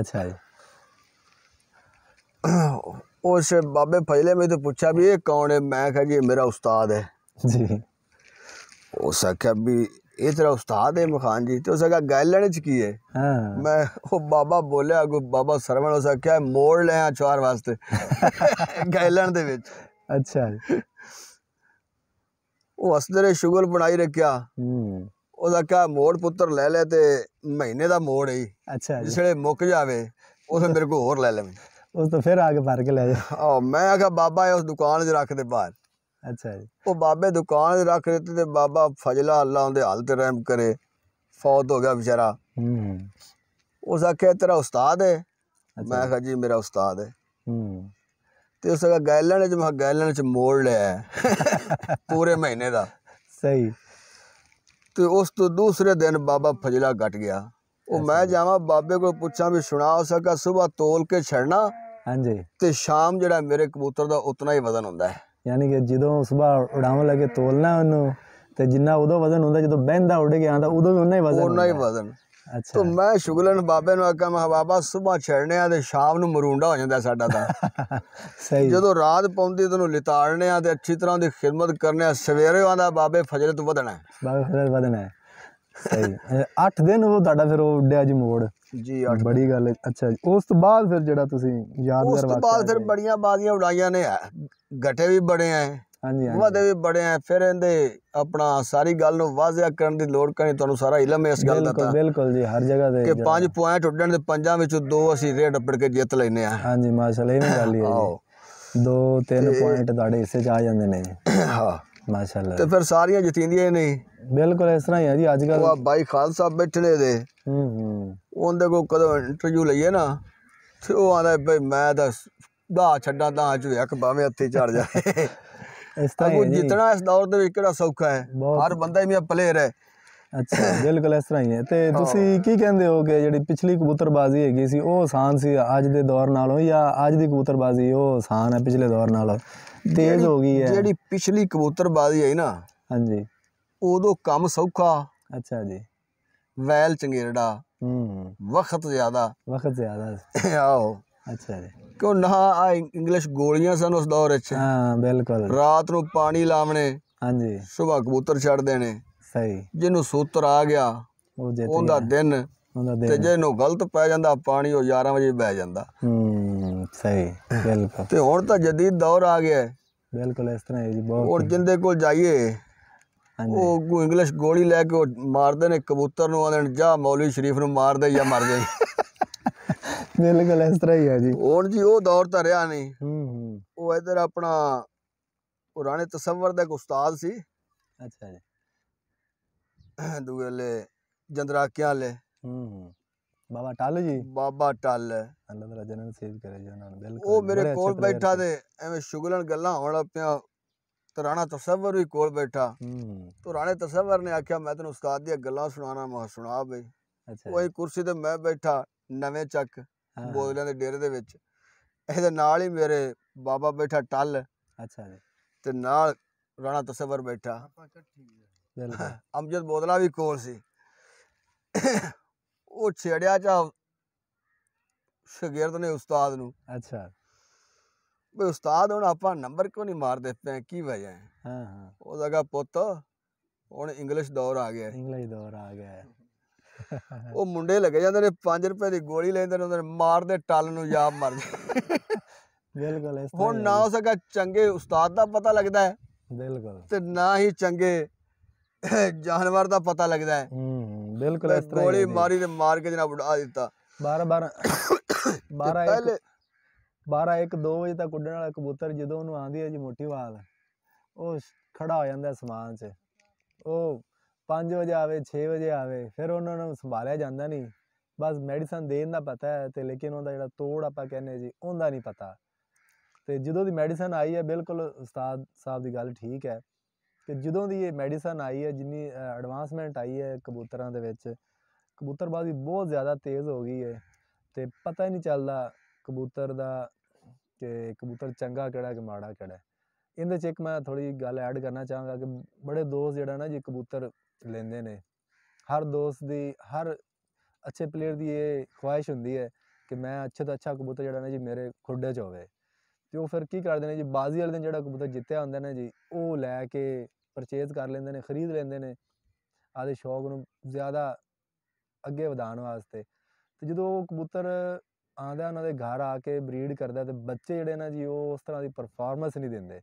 अच्छा जी उस बाबे फजले में तो पूछा भी ये कौन है मैं कहा जी मेरा उस्ताद है जी उस आख्या भी ये तेरा उस्ताद है मखान जी तो उस आख्या गैलन च की है हाँ। मैं वो बाबा बोलिया अगो बाबा सरवण उस आख्या मोड़ ले चार वास्ते गैलन दे विच अच्छा ਉਹ ਹੱਸਦੇ ਰਹੇ ਸ਼ੁਗਲ ਬਣਾਈ ਰੱਖਿਆ ਹੂੰ ਉਹਦਾ ਕਹਾ ਮੋੜ ਪੁੱਤਰ ਲੈ ਲੈ ਤੇ ਮਹੀਨੇ ਦਾ ਮੋੜ ਹੈ ਅੱਛਾ ਜਿਸ ਵੇਲੇ ਮੁੱਕ ਜਾਵੇ ਉਸ ਮੇਰੇ ਕੋ ਹੋਰ ਲੈ ਲੈਵੇਂ ਉਸ ਤੋਂ ਫਿਰ ਆ ਕੇ ਭਰ ਕੇ ਲੈ ਜਾ ਆ ਮੈਂ ਆਖਿਆ ਬਾਬਾ ਇਹ ਉਸ ਦੁਕਾਨ 'ਚ ਰੱਖ ਦੇ ਬਾਹਰ ਅੱਛਾ ਜੀ ਉਹ ਬਾਬੇ ਦੁਕਾਨ 'ਚ ਰੱਖ ਦਿੱਤੇ ਤੇ ਬਾਬਾ ਫਜ਼ਲਾ ਅੱਲਾ ਉਹਦੇ ਹਾਲਤ ਰਹਿਮ ਕਰੇ ਫੌਤ ਹੋ ਗਿਆ ਵਿਚਾਰਾ ਹੂੰ ਉਸ ਆਖਿਆ ਤੇਰਾ ਉਸਤਾਦ ਹੈ ਮੈਂ ਆਖਿਆ ਜੀ ਮੇਰਾ ਉਸਤਾਦ ਹੈ ਹੂੰ ਤੇ ਉਸ ਦਾ ਗੈਲਨ ਚ ਗੈਲਨ ਚ ਮੋੜ ਲਿਆ ਪੂਰੇ ਮਹੀਨੇ ਦਾ ਸਹੀ ਤੇ ਉਸ ਤੋਂ ਦੂਸਰੇ ਦਿਨ ਬਾਬਾ ਫਜਲਾ ਘਟ ਗਿਆ ਉਹ ਮੈਂ ਜਾਵਾਂ ਬਾਬੇ ਕੋਲ ਪੁੱਛਾਂ ਵੀ ਸੁਣਾ ਹੋ ਸਕਾ ਸਵੇਰ ਤੋਲ ਕੇ ਛੜਨਾ ਹਾਂਜੀ ਤੇ ਸ਼ਾਮ ਜਿਹੜਾ ਮੇਰੇ ਕਬੂਤਰ ਦਾ ਉਤਨਾ ਹੀ ਵਜ਼ਨ ਹੁੰਦਾ ਹੈ ਯਾਨੀ ਕਿ ਜਦੋਂ ਸਵੇਰ ਉਡਾਉਣ ਲੱਗੇ ਤੋਲਣਾ ਉਹਨੂੰ ਤੇ ਜਿੰਨਾ ਉਦੋਂ ਵਜ਼ਨ ਹੁੰਦਾ ਜਦੋਂ ਬੈੰਦਾ ਉੱਡ ਕੇ ਆਂਦਾ ਉਦੋਂ ਵੀ ਉਹਨਾਂ ਹੀ ਵਜ਼ਨ ਉਹਨਾਂ ਹੀ ਵਜ਼ਨ ਅੱਛਾ ਤੋਂ ਮੈਂ ਸ਼ੁਗਲਨ ਬਾਬੇ ਨੂੰ ਆਖਾਂ ਮੈਂ ਬਾਬਾ ਸਵੇਰ ਛੜਨੇ ਆ ਤੇ ਸ਼ਾਮ ਨੂੰ ਮਰੂੰਡਾ ਹੋ ਜਾਂਦਾ ਸਾਡਾ ਤਾਂ ਸਹੀ ਜਦੋਂ ਰਾਤ ਪਉਂਦੀ ਤੈਨੂੰ ਲਿਤਾੜਨੇ ਆ ਤੇ ਅੱਛੀ ਤਰ੍ਹਾਂ ਦੀ ਖਿਦਮਤ ਕਰਨੇ ਆ ਸਵੇਰੇ ਆਂਦਾ ਬਾਬੇ ਫਜਰ ਤੋਂ ਵਧਣਾ ਬਾਬੇ ਫਜਰ ਵਧਣਾ ਸਹੀ 8 ਦਿਨ ਉਹ ਤੁਹਾਡਾ ਫਿਰ ਉਹ ਉੱਡਿਆ ਜੀ ਮੋੜ ਜੀ 8 ਬੜੀ ਗੱਲ ਹੈ ਅੱਛਾ ਜੀ ਉਸ ਤੋਂ ਬਾਅਦ ਫਿਰ ਜਿਹੜਾ ਤੁਸੀਂ ਯਾਦਗਾਰ ਵਾਕਿਆ ਉਸ ਤੋਂ ਬਾਅਦ ਫਿਰ ਬੜੀਆਂ ਬਾਜ਼ੀਆਂ ਉਡਾਈਆਂ ਨੇ ਗੱਟੇ ਵੀ ਬੜੇ ਆਏ ਹਾਂਜੀ ਹਾਂਜੀ ਉਹਦੇ ਵੀ ਬੜੇ ਆ ਫਿਰ ਇਹਦੇ ਆਪਣਾ ਸਾਰੀ ਗੱਲ ਨੂੰ ਵਾਜ਼ਿਆ ਕਰਨ ਦੀ ਲੋੜ ਕਣੀ ਤੁਹਾਨੂੰ ਸਾਰਾ ਇਲਮ ਇਸ ਗੱਲ ਦਾ ਬਿਲਕੁਲ ਜੀ ਹਰ ਜਗ੍ਹਾ ਤੇ ਕਿ ਪੰਜ ਪੁਆਇੰਟ ਉੱਡਣ ਦੇ ਪੰਜਾਂ ਵਿੱਚੋਂ ਦੋ ਅਸੀਂ ਰੇਡ ਅੱਪੜ ਕੇ ਜਿੱਤ ਲੈਨੇ ਆ ਹਾਂਜੀ ਮਾਸ਼ਾਅੱਲਾ ਇਹ ਗੱਲ ਹੀ ਆ ਜੀ ਦੋ ਤਿੰਨ ਪੁਆਇੰਟ ਦਾੜੇ ਇਸੇ ਚ ਆ ਜਾਂਦੇ ਨੇ ਹਾਂ ਮਾਸ਼ਾਅੱਲਾ ਤੇ ਫਿਰ ਸਾਰੀਆਂ ਜਿਤੀਂਦੀਆਂ ਨਹੀਂ ਬਿਲਕੁਲ ਇਸ ਤਰ੍ਹਾਂ ਹੀ ਆ ਜੀ ਅੱਜ ਕੱਲ ਉਹ ਬਾਈ ਖਾਲਸਾ ਬੈਠਣੇ ਦੇ ਹੂੰ ਹੂੰ ਉਹਦੇ ਕੋ ਕਦੋਂ ਇੰਟਰਵਿਊ ਲਈਏ ਨਾ ਤੇ ਉਹ ਆਂਦਾ ਬਈ ਮੈਂ ਤਾਂ ਦਾ ਛੱਡਾਂ ਦਾ ਚ ਹੋਇਆ ਕਿ ਬਾਵੇਂ ਹੱਥੇ ਚੜ ਜਾਏ ਤਰ੍ਹਾਂ ਹੀ जितना ਇਸ ਦੌਰ ਦੇ ਵਿੱਚ ਕਿਹੜਾ ਸੌਖਾ ਹੈ ਹਰ ਬੰਦਾ ਹੀ ਮੇਰਾ ਪਲੇਅਰ ਹੈ ਅੱਛਾ ਬਿਲਕੁਲ ਇਸ ਤਰ੍ਹਾਂ ਹੀ ਹੈ ਤੇ ਤੁਸੀਂ ਕੀ ਕਹਿੰਦੇ ਹੋ ਕਿ ਜਿਹੜੀ ਪਿਛਲੀ ਕਬੂਤਰਬਾਜ਼ੀ ਹੈਗੀ ਸੀ ਉਹ ਆਸਾਨ ਸੀ ਅੱਜ ਦੇ ਦੌਰ ਨਾਲੋਂ ਜਾਂ ਅੱਜ ਦੀ ਕਬੂਤਰਬਾਜ਼ੀ ਉਹ ਆਸਾਨ ਹੈ ਪਿਛਲੇ ਦੌਰ ਨਾਲੋਂ ਤੇਜ਼ ਹੋ ਗਈ ਹੈ ਜਿਹੜੀ ਪਿਛਲੀ ਕਬੂਤਰਬਾਜ਼ੀ ਹੈ ਨਾ ਹਾਂਜੀ ਉਦੋਂ ਕੰਮ ਸੌਖਾ ਅੱਛਾ ਜੀ ਵੈਲ ਚੰਗੇੜਾ ਹੂੰ ਵਕਤ ਜ਼ਿਆਦਾ ਵਕਤ ਜ਼ਿਆਦਾ ਆਓ ਅੱਛਾ ਜੀ ਉਹ ਨਾ ਆ ਇੰਗਲਿਸ਼ ਗੋਲੀਆਂ ਸਨ ਉਸ ਦੌਰ ਵਿੱਚ ਹਾਂ ਬਿਲਕੁਲ ਰਾਤ ਨੂੰ ਪਾਣੀ ਲਾਵਣੇ ਹਾਂਜੀ ਸਵੇਰ ਕਬੂਤਰ ਛੱਡ ਦੇਣੇ ਸਹੀ ਜਿਹਨੂੰ ਸੂਤਰ ਆ ਗਿਆ ਉਹਦਾ ਦਿਨ ਤੇ ਜਿਹਨੂੰ ਗਲਤ ਪੈ ਜਾਂਦਾ ਪਾਣੀ ਉਹ 11 ਵਜੇ ਬਹਿ ਜਾਂਦਾ ਹੂੰ ਸਹੀ ਬਿਲਕੁਲ ਤੇ ਹੁਣ ਤਾਂ ਜਦੀਦ ਦੌਰ ਆ ਗਿਆ ਬਿਲਕੁਲ ਇਸ ਤਰ੍ਹਾਂ ਹੈ ਜੀ ਬਹੁਤ ਹੋਰ ਜਿੰਦੇ ਕੋਲ ਜਾਈਏ ਉਹ ਇੰਗਲਿਸ਼ ਗੋਲੀ ਲੈ ਕੇ ਮਾਰਦੇ ਨੇ ਕਬੂਤਰ ਨੂੰ ਆਦਣ ਜਾ ਮੌਲਵੀ ਸ਼ਰੀਫ ਨੂੰ ਮਾਰਦੇ ਜਾਂ ਮਰ ਜਾਈ ਗਲ ਇਸ ਤਰ੍ਹਾਂ ਹੀ ਆ ਜੀ ਹੁਣ ਜੀ ਉਹ ਦੌਰ ਤਾਂ ਰਿਹਾ ਨਹੀਂ ਹੂੰ ਹੂੰ ਉਹ ਇਧਰ ਆਪਣਾ ਪੁਰਾਣੇ ਤਸਵਰ ਦਾ ਇੱਕ ਉਸਤਾਦ ਸੀ ਅੱਛਾ ਜੀ ਦੂਲੇ ਜੰਦਰਾਕਿਆਂ ਲੈ ਹੂੰ ਹੂੰ ਬਾਬਾ ਟੱਲ ਜੀ ਬਾਬਾ ਟੱਲ ਅੱਲਾ ਦਾ ਜਨਨ ਸੇਵ ਕਰੇ ਜੀ ਉਹਨਾਂ ਨੂੰ ਬਿਲਕੁਲ ਉਹ ਮੇਰੇ ਕੋਲ ਬੈਠਾ ਤੇ ਐਵੇਂ ਸ਼ੁਗਲਣ ਗੱਲਾਂ ਹੋਣ ਪਿਆ ਤਰਾਣਾ ਤਸਵਰ ਵੀ ਕੋਲ ਬੈਠਾ ਹੂੰ ਰਾਣੇ ਤਸਵਰ ਨੇ ਆਖਿਆ ਮੈਂ ਤੈਨੂੰ ਉਸਤਾਦ ਦੀਆਂ ਗੱਲਾਂ ਸੁਣਾਣਾ ਮਾ ਸੁਣਾ ਬਈ ਅੱਛਾ ਉਹ ਕੁਰਸੀ ਤੇ ਮੈਂ ਬੈਠਾ ਨਵੇਂ ਚੱਕ ਬੋਇਲਾਂ ਦੇ ਡੇਰੇ ਦੇ ਵਿੱਚ ਇਹਦੇ ਨਾਲ ਹੀ ਮੇਰੇ ਬਾਬਾ ਬੈਠਾ ਟੱਲ ਅੱਛਾ ਜੀ ਤੇ ਨਾਲ ਰਾਣਾ ਤਸਵਰ ਬੈਠਾ ਬਿਲਕੁਲ ਅਮਜਦ ਬੋਦਲਾ ਵੀ ਕੋਲ ਸੀ ਉਹ ਛੇੜਿਆ ਚਾ ਸ਼ਗਿਰਦ ਨੇ ਉਸਤਾਦ ਨੂੰ ਅੱਛਾ ਬਈ ਉਸਤਾਦ ਹੁਣ ਆਪਾਂ ਨੰਬਰ ਕਿਉਂ ਨਹੀਂ ਮਾਰਦੇ ਪਏ ਕੀ ਵਜ੍ਹਾ ਹੈ ਹਾਂ ਹਾਂ ਉਹ ਜਗਾ ਪੁੱਤ ਹੁਣ ਇੰਗਲਿਸ਼ ਦੌਰ ਆ ਗਿਆ ਇੰਗਲਿਸ਼ ਦੌਰ ਆ ਗਿਆ ਉਹ ਮੁੰਡੇ ਲੱਗੇ ਜਾਂਦੇ ਨੇ 5 ਰੁਪਏ ਦੀ ਗੋਲੀ ਲੈਂਦੇ ਨੇ ਉਹਨਾਂ ਮਾਰਦੇ ਟੱਲ ਨੂੰ ਯਾਬ ਮਰ ਜਾਂਦੇ ਬਿਲਕੁਲ ਇਸ ਹੁਣ ਨਾ ਹੋ ਸਕਾ ਚੰਗੇ ਉਸਤਾਦ ਦਾ ਪਤਾ ਲੱਗਦਾ ਹੈ ਬਿਲਕੁਲ ਤੇ ਨਾ ਹੀ ਚੰਗੇ ਜਾਨਵਰ ਦਾ ਪਤਾ ਲੱਗਦਾ ਹੈ ਹੂੰ ਬਿਲਕੁਲ ਇਸ ਤਰ੍ਹਾਂ ਗੋਲੀ ਮਾਰੀ ਤੇ ਮਾਰ ਕੇ ਜਨਾਬ ਉਡਾ ਦਿੱਤਾ 12 12 12 ਪਹਿਲੇ 12 1 2 ਵਜੇ ਤੱਕ ਉੱਡਣ ਵਾਲਾ ਕਬੂਤਰ ਜਦੋਂ ਉਹਨੂੰ ਆਂਦੀ ਹੈ ਜੀ ਮੋਟੀ ਵਾਲ ਉਹ ਖੜਾ ਹੋ ਜਾਂਦਾ ਸਮਾਨ 'ਚ ਉਹ 5 ਵਜੇ ਆਵੇ 6 ਵਜੇ ਆਵੇ ਫਿਰ ਉਹਨਾਂ ਨੂੰ ਸੰਭਾਲਿਆ ਜਾਂਦਾ ਨਹੀਂ ਬਸ ਮੈਡੀਸਨ ਦੇਣ ਦਾ ਪਤਾ ਹੈ ਤੇ ਲੇਕਿਨ ਉਹਦਾ ਜਿਹੜਾ ਤੋੜ ਆਪਾਂ ਕਹਿੰਦੇ ਜੀ ਉਹਦਾ ਨਹੀਂ ਪਤਾ ਤੇ ਜਦੋਂ ਦੀ ਮੈਡੀਸਨ ਆਈ ਹੈ ਬਿਲਕੁਲ ਉਸਤਾਦ ਸਾਹਿਬ ਦੀ ਗੱਲ ਠੀਕ ਹੈ ਕਿ ਜਦੋਂ ਦੀ ਇਹ ਮੈਡੀਸਨ ਆਈ ਹੈ ਜਿੰਨੀ ਐਡਵਾਂਸਮੈਂਟ ਆਈ ਹੈ ਕਬੂਤਰਾਂ ਦੇ ਵਿੱਚ ਕਬੂਤਰਬਾਜ਼ੀ ਬਹੁਤ ਜ਼ਿਆਦਾ ਤੇਜ਼ ਹੋ ਗਈ ਹੈ ਤੇ ਪਤਾ ਹੀ ਨਹੀਂ ਚੱਲਦਾ ਕਬੂਤਰ ਦਾ ਕਿ ਕਬੂਤਰ ਚੰਗਾ ਕਿਹੜਾ ਕਿ ਮਾੜਾ ਕਿਹੜਾ ਇਹਦੇ ਚ ਇੱਕ ਮੈਂ ਥੋੜੀ ਗੱਲ ਐਡ ਕਰਨਾ ਚਾਹਾਂਗਾ ਕਿ ਬੜੇ ਦੋਸਤ ਜਿਹੜਾ ਨਾ ਜੀ ਕਬੂਤਰ ਲੈਂਦੇ ਨੇ ਹਰ ਦੋਸਤ ਦੀ ਹਰ ਅੱਛੇ ਪਲੇਅਰ ਦੀ ਇਹ ਖੁਆਇਸ਼ ਹੁੰਦੀ ਹੈ ਕਿ ਮੈਂ ਅੱਛੇ ਤੋਂ ਅੱਛਾ ਕਬੂਤਰ ਜਿਹੜਾ ਨਾ ਜੀ ਮੇਰੇ ਖੁੱਡੇ 'ਚ ਹੋਵੇ ਤੇ ਉਹ ਫਿਰ ਕੀ ਕਰਦੇ ਨੇ ਜੀ ਬਾਜ਼ੀ ਵਾਲੇ ਦਿਨ ਜਿਹੜਾ ਕਬੂਤਰ ਜਿੱਤਿਆ ਹੁੰਦਾ ਨਾ ਜੀ ਉਹ ਲੈ ਕੇ ਪਰਚੇਸ ਕਰ ਲੈਂਦੇ ਨੇ ਖਰੀਦ ਲੈਂਦੇ ਨੇ ਆਦੇ ਸ਼ੌਕ ਨੂੰ ਜ਼ਿਆਦਾ ਅੱਗੇ ਵਧਾਉਣ ਵਾਸਤੇ ਤੇ ਜਦੋਂ ਉਹ ਕਬੂਤਰ ਆਂਦਾ ਉਹਨਾਂ ਦੇ ਘਰ ਆ ਕੇ ਬਰੀਡ ਕਰਦਾ ਤੇ ਬੱਚੇ ਜਿਹੜੇ ਨਾ ਜੀ ਉਹ ਉਸ ਤਰ੍ਹਾਂ ਦੀ ਪਰਫਾਰਮੈਂਸ ਨਹੀਂ ਦਿੰਦੇ